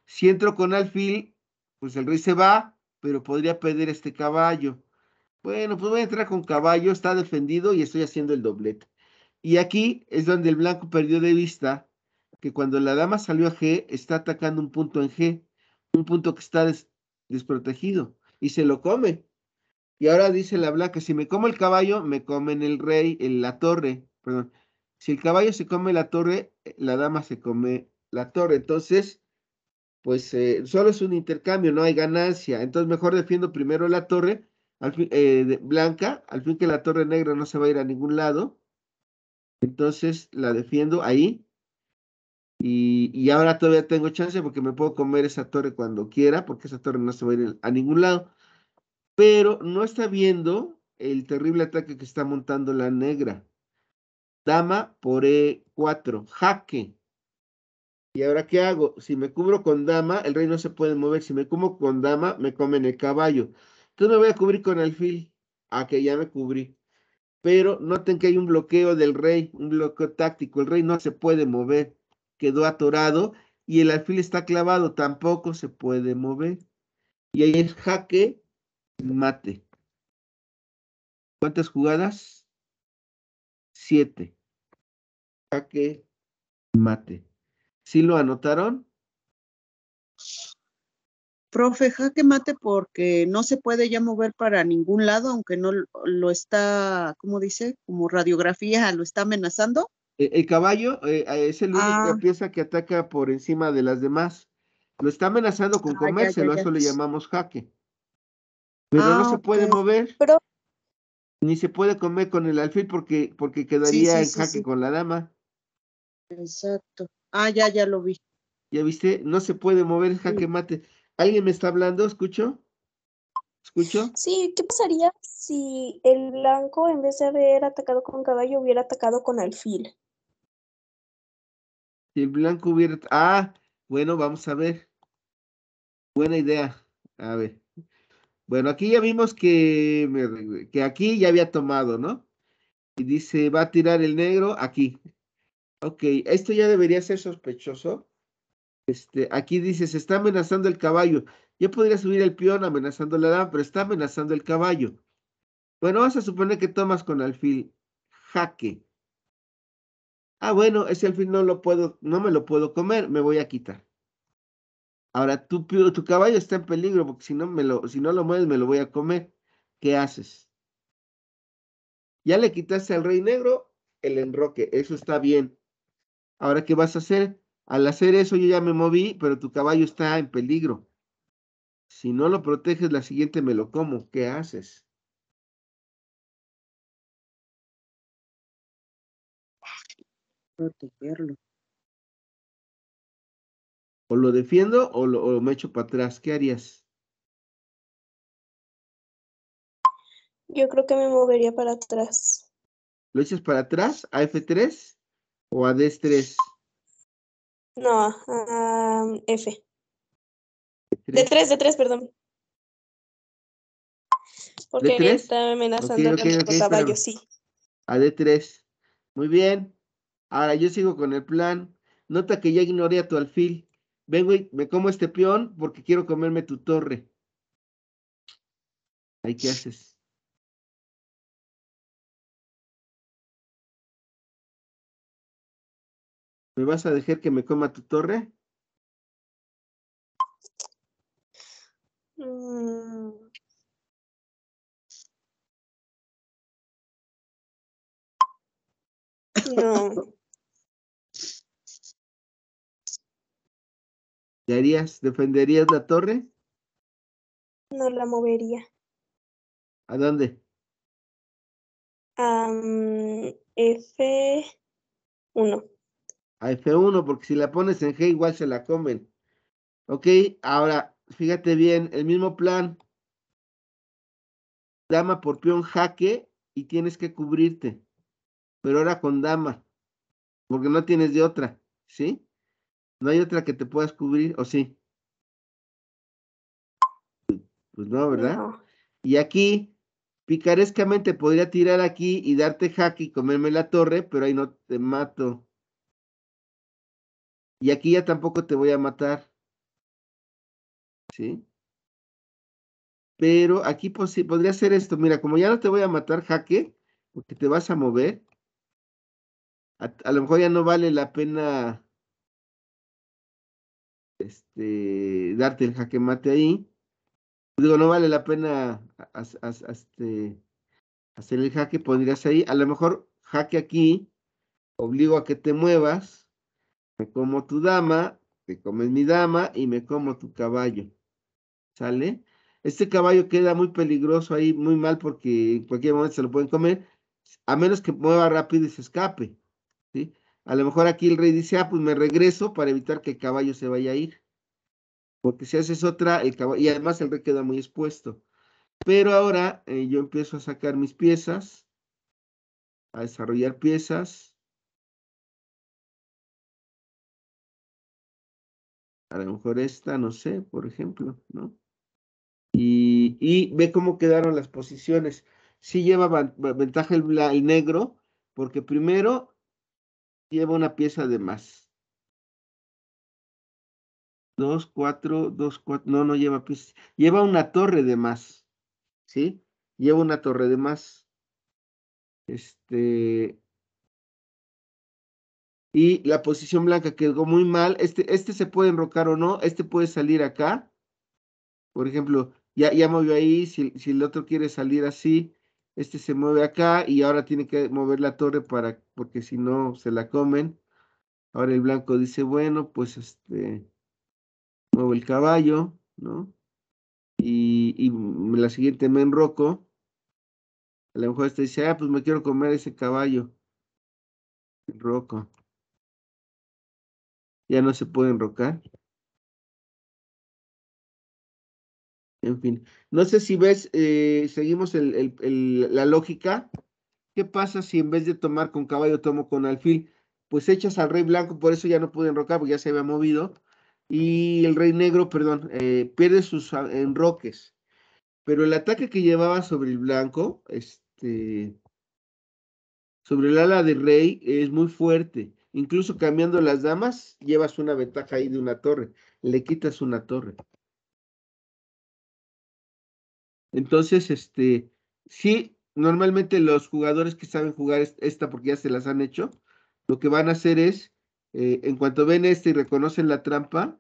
Si entro con alfil, pues el rey se va, pero podría perder este caballo. Bueno, pues voy a entrar con caballo, está defendido y estoy haciendo el doblete. Y aquí es donde el blanco perdió de vista que cuando la dama salió a G, está atacando un punto en G un punto que está desprotegido y se lo come. Y ahora dice la Blanca, si me como el caballo, me comen el rey, la torre, perdón. Si el caballo se come la torre, eh, la dama se come la torre. Entonces, pues eh, solo es un intercambio, no hay ganancia. Entonces, mejor defiendo primero la torre eh, blanca, al fin que la torre negra no se va a ir a ningún lado. Entonces, la defiendo ahí y, ahora todavía tengo chance porque me puedo comer esa torre cuando quiera, porque esa torre no se va a ir a ningún lado. Pero no está viendo el terrible ataque que está montando la negra. Dama por E4, jaque. ¿Y ahora qué hago? Si me cubro con dama, el rey no se puede mover. Si me como con dama, me comen el caballo. Entonces me voy a cubrir con alfil. a ah, que ya me cubrí. Pero noten que hay un bloqueo del rey, un bloqueo táctico. El rey no se puede mover quedó atorado y el alfil está clavado, tampoco se puede mover. Y ahí es jaque mate. ¿Cuántas jugadas? Siete. Jaque mate. ¿Sí lo anotaron? Profe, jaque mate porque no se puede ya mover para ningún lado, aunque no lo está, ¿cómo dice? Como radiografía, lo está amenazando. E, el caballo eh, es el único ah. pieza que ataca por encima de las demás. Lo está amenazando con ah, comérselo, eso le llamamos jaque. Pero no ah, se puede mover. Pero... Ni se puede comer con el alfil porque, porque quedaría en jaque con la dama. Exacto. Ah, ya, ya lo vi. ¿Ya viste? No se puede mover, el jaque mate. ¿Alguien me está hablando? ¿Escucho? ¿Escucho? Sí, ¿qué pasaría si el blanco en vez de haber atacado con caballo hubiera atacado con alfil? el blanco hubiera... Ah, bueno, vamos a ver. Buena idea. A ver. Bueno, aquí ya vimos que, que aquí ya había tomado, ¿no? Y dice, va a tirar el negro aquí. Ok, esto ya debería ser sospechoso. Este, aquí dice, se está amenazando el caballo. Yo podría subir el peón amenazando la dama, pero está amenazando el caballo. Bueno, vamos a suponer que tomas con alfil. Jaque. Ah, bueno, ese alfil no lo puedo, no me lo puedo comer, me voy a quitar. Ahora, tu, tu caballo está en peligro porque si no, me lo, si no lo mueves, me lo voy a comer. ¿Qué haces? Ya le quitaste al rey negro el enroque, eso está bien. Ahora, ¿qué vas a hacer? Al hacer eso, yo ya me moví, pero tu caballo está en peligro. Si no lo proteges, la siguiente me lo como. ¿Qué haces? protegerlo. ¿O lo defiendo o, lo, me echo para atrás? ¿Qué harías? Yo creo que me movería para atrás. ¿Lo echas para atrás? ¿A F3 o a D3? No, a F. D3, D3, perdón. Porque está amenazando okay, caballo, sí. A D3. Muy bien. Ahora yo sigo con el plan. Nota que ya ignoré a tu alfil. Vengo y me como este peón porque quiero comerme tu torre. Ahí, ¿qué haces? ¿Me vas a dejar que me coma tu torre? Mm. No. ¿Qué harías? ¿Defenderías la torre? No la movería. ¿A dónde? A F1. A F1, porque si la pones en G igual se la comen. Ok, ahora fíjate bien, el mismo plan. Dama por peón jaque y tienes que cubrirte. Pero ahora con dama, porque no tienes de otra, ¿sí? ¿No hay otra que te puedas cubrir o sí? Pues no, ¿verdad? Y aquí, picarescamente podría tirar aquí y darte jaque y comerme la torre, pero ahí no te mato. Y aquí ya tampoco te voy a matar. ¿Sí? Pero aquí podría ser esto. Mira, como ya no te voy a matar jaque, porque te vas a mover, a lo mejor ya no vale la pena este, darte el jaque mate ahí. Digo, no vale la pena este, hacer el jaque, podrías ahí. A lo mejor jaque aquí, obligo a que te muevas, me como tu dama, te comes mi dama y me como tu caballo. ¿Sale? Este caballo queda muy peligroso ahí, muy mal porque en cualquier momento se lo pueden comer, a menos que mueva rápido y se escape. A lo mejor aquí el rey dice, ah, pues me regreso para evitar que el caballo se vaya a ir. Porque si haces otra, el caballo, y además el rey queda muy expuesto. Pero ahora eh, yo empiezo a sacar mis piezas, a desarrollar piezas. A lo mejor esta, no sé, por ejemplo, ¿no? Y, y ve cómo quedaron las posiciones. Sí lleva ventaja el negro, porque primero lleva una pieza de más. Dos, cuatro, dos, cuatro. no, no lleva pieza. Lleva una torre de más, ¿sí? Lleva una torre de más. Este... Y la posición blanca quedó muy mal. Este, este se puede enrocar o no. Este puede salir acá. Por ejemplo, ya, ya movió ahí. Si, si el otro quiere salir así, este se mueve acá y ahora tiene que mover la torre para, porque si no se la comen. Ahora el blanco dice, bueno, pues este, muevo el caballo, ¿no? Y, y la siguiente me enroco. A lo mejor este dice, ah, pues me quiero comer ese caballo. Enroco. Ya no se puede enrocar. En fin, no sé si ves, eh, seguimos la lógica. ¿Qué pasa si en vez de tomar con caballo tomo con alfil? Pues echas al rey blanco, por eso ya no pude enrocar, porque ya se había movido. Y el rey negro, perdón, eh, pierde sus ah, enroques. Pero el ataque que llevaba sobre el blanco, este, sobre el ala del rey, es muy fuerte. Incluso cambiando las damas, llevas una ventaja ahí de una torre. Le quitas una torre. Entonces, este, sí, normalmente los jugadores que saben jugar esta porque ya se las han hecho, lo que van a hacer es, eh, en cuanto ven esta y reconocen la trampa,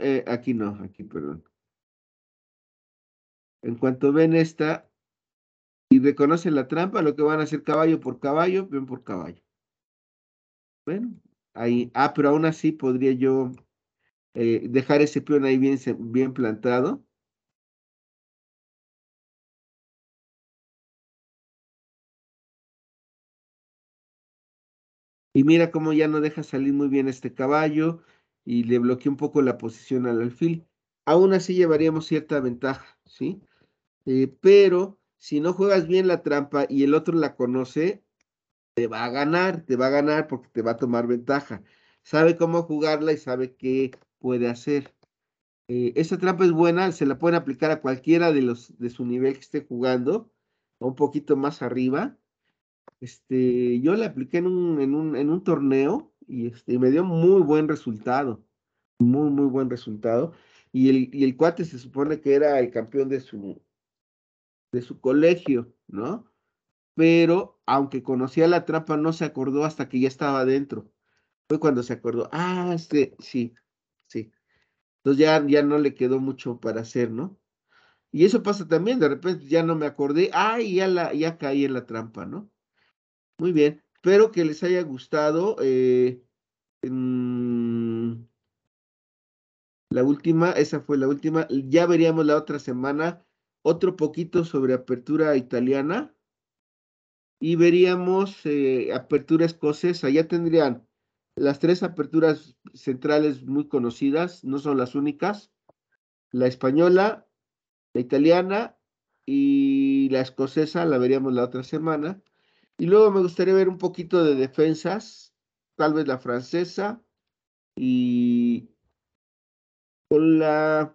eh, aquí no, aquí, perdón. En cuanto ven esta y reconocen la trampa, lo que van a hacer caballo por caballo, ven por caballo. Bueno, ahí, ah, pero aún así podría yo eh, dejar ese peón ahí bien, bien plantado. Y mira cómo ya no deja salir muy bien este caballo y le bloqueó un poco la posición al alfil. Aún así llevaríamos cierta ventaja, ¿sí? Eh, pero si no juegas bien la trampa y el otro la conoce, te va a ganar, te va a ganar porque te va a tomar ventaja. Sabe cómo jugarla y sabe qué puede hacer. Eh, esa trampa es buena, se la pueden aplicar a cualquiera de los de su nivel que esté jugando, un poquito más arriba. Este, yo la apliqué en un, en un, torneo y este, me dio muy buen resultado. Muy, muy buen resultado. Y el, el cuate se supone que era el campeón de su, de su colegio, ¿no? Pero aunque conocía la trampa, no se acordó hasta que ya estaba dentro. Fue cuando se acordó, ah, este, sí, entonces ya, ya no le quedó mucho para hacer, ¿no? Y eso pasa también, de repente ya no me acordé, ay, ya, la, ya caí en la trampa, ¿no? Muy bien, espero que les haya gustado. Eh, la última, esa fue la última. Ya veríamos la otra semana otro poquito sobre apertura italiana y veríamos eh, apertura escocesa. Ya tendrían las tres aperturas centrales muy conocidas, no son las únicas, la española, la italiana y la escocesa, la veríamos la otra semana. Y luego me gustaría ver un poquito de defensas, tal vez la francesa y con la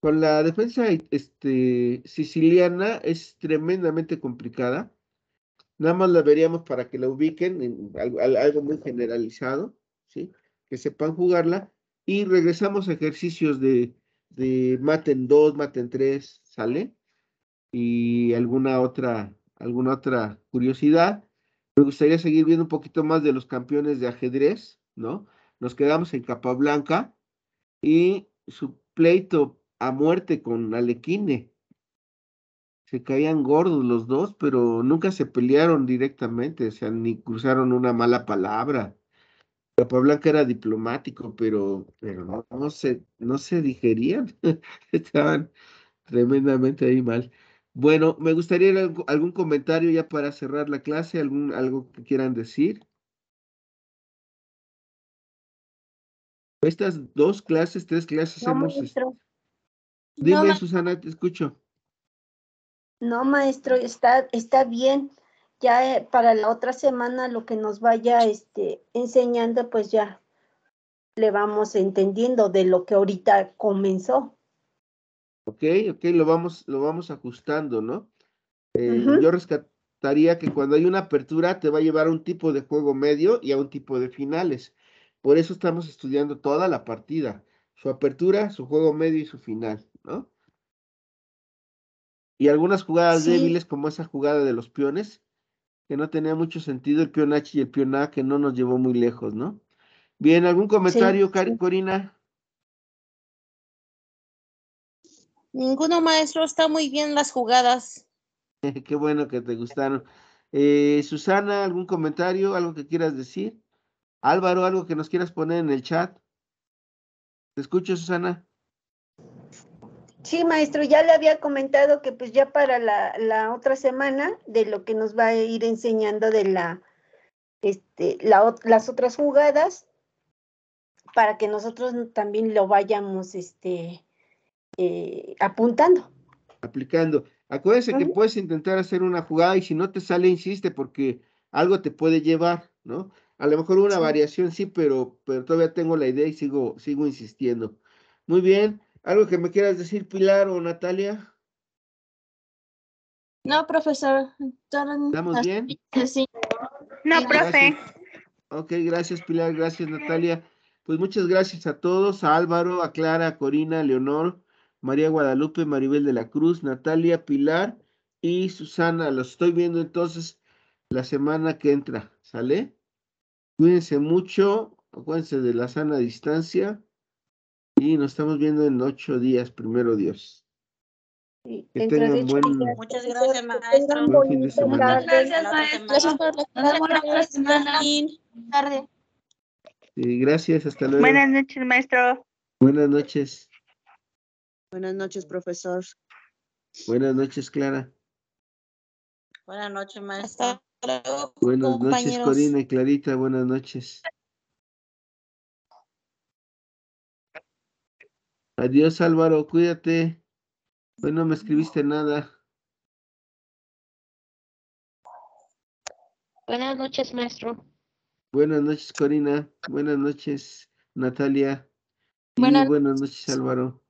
la defensa este, siciliana es tremendamente complicada. Nada más la veríamos para que la ubiquen en algo, muy generalizado, ¿sí? Que sepan jugarla. Y regresamos a ejercicios de, de maten 2, maten 3, ¿sale? Y alguna otra, alguna otra curiosidad. Me gustaría seguir viendo un poquito más de los campeones de ajedrez, ¿no? Nos quedamos en Capablanca y su pleito a muerte con Alequine, se caían gordos los dos, pero nunca se pelearon directamente, o sea, ni cruzaron una mala palabra. Papá Blanca era diplomático, pero, pero no, se, no se digerían, (laughs) estaban tremendamente ahí mal. Bueno, me gustaría algún comentario ya para cerrar la clase, algún, algo que quieran decir. Estas dos clases, tres clases hemos... Dime, Susana, te escucho. No, maestro, está, está bien. Ya eh, para la otra semana lo que nos vaya este, enseñando, pues ya le vamos entendiendo de lo que ahorita comenzó. Ok, ok, lo vamos, lo vamos ajustando, ¿no? Eh, yo rescataría que cuando hay una apertura te va a llevar a un tipo de juego medio y a un tipo de finales. Por eso estamos estudiando toda la partida, su apertura, su juego medio y su final, ¿no? y algunas jugadas débiles como esa jugada de los peones que no tenía mucho sentido el peón H y el peón A, que no nos llevó muy lejos, ¿no? Bien, ¿algún comentario, Corina? Ninguno, maestro, está muy bien las jugadas. (laughs) Qué bueno que te gustaron. Eh, Susana, ¿algún comentario, algo que quieras decir? Álvaro, algo que nos quieras poner en el chat. Te escucho, Susana. Sí, maestro, ya le había comentado que pues ya para la, la otra semana de lo que nos va a ir enseñando de la, este, las otras jugadas para que nosotros también lo vayamos este, eh, apuntando. Aplicando. Acuérdense que puedes intentar hacer una jugada y si no te sale, insiste, porque algo te puede llevar, ¿no? A lo mejor una variación sí, pero, pero todavía tengo la idea y sigo, sigo insistiendo. Muy bien. ¿Algo que me quieras decir, Pilar o Natalia? No, profesor. ¿Estamos bien? No, profe. Ok, gracias, Pilar. Gracias, Natalia. Pues muchas gracias a todos, a Álvaro, a Clara, a Corina, a Leonor, María Guadalupe, Maribel de la Cruz, Natalia, Pilar y Susana. Los estoy viendo entonces la semana que entra, ¿sale? Cuídense mucho, acuérdense de la sana distancia y nos estamos viendo en ocho días, primero Dios. Sí, que tengan buen... Muchas gracias, maestro. Buen fin de semana. Gracias, maestro. Gracias gracias, hasta luego. Buenas noches, maestro. Buenas noches. Buenas noches, profesor. Buenas noches, Clara. Buenas noches, maestro. Buenas noches, Corina y Clarita. Buenas noches. Adiós Álvaro, cuídate. Hoy no me escribiste nada. Buenas noches, maestro. Buenas noches, Corina. Buenas noches, Natalia. Buenas, buenas noches, Álvaro.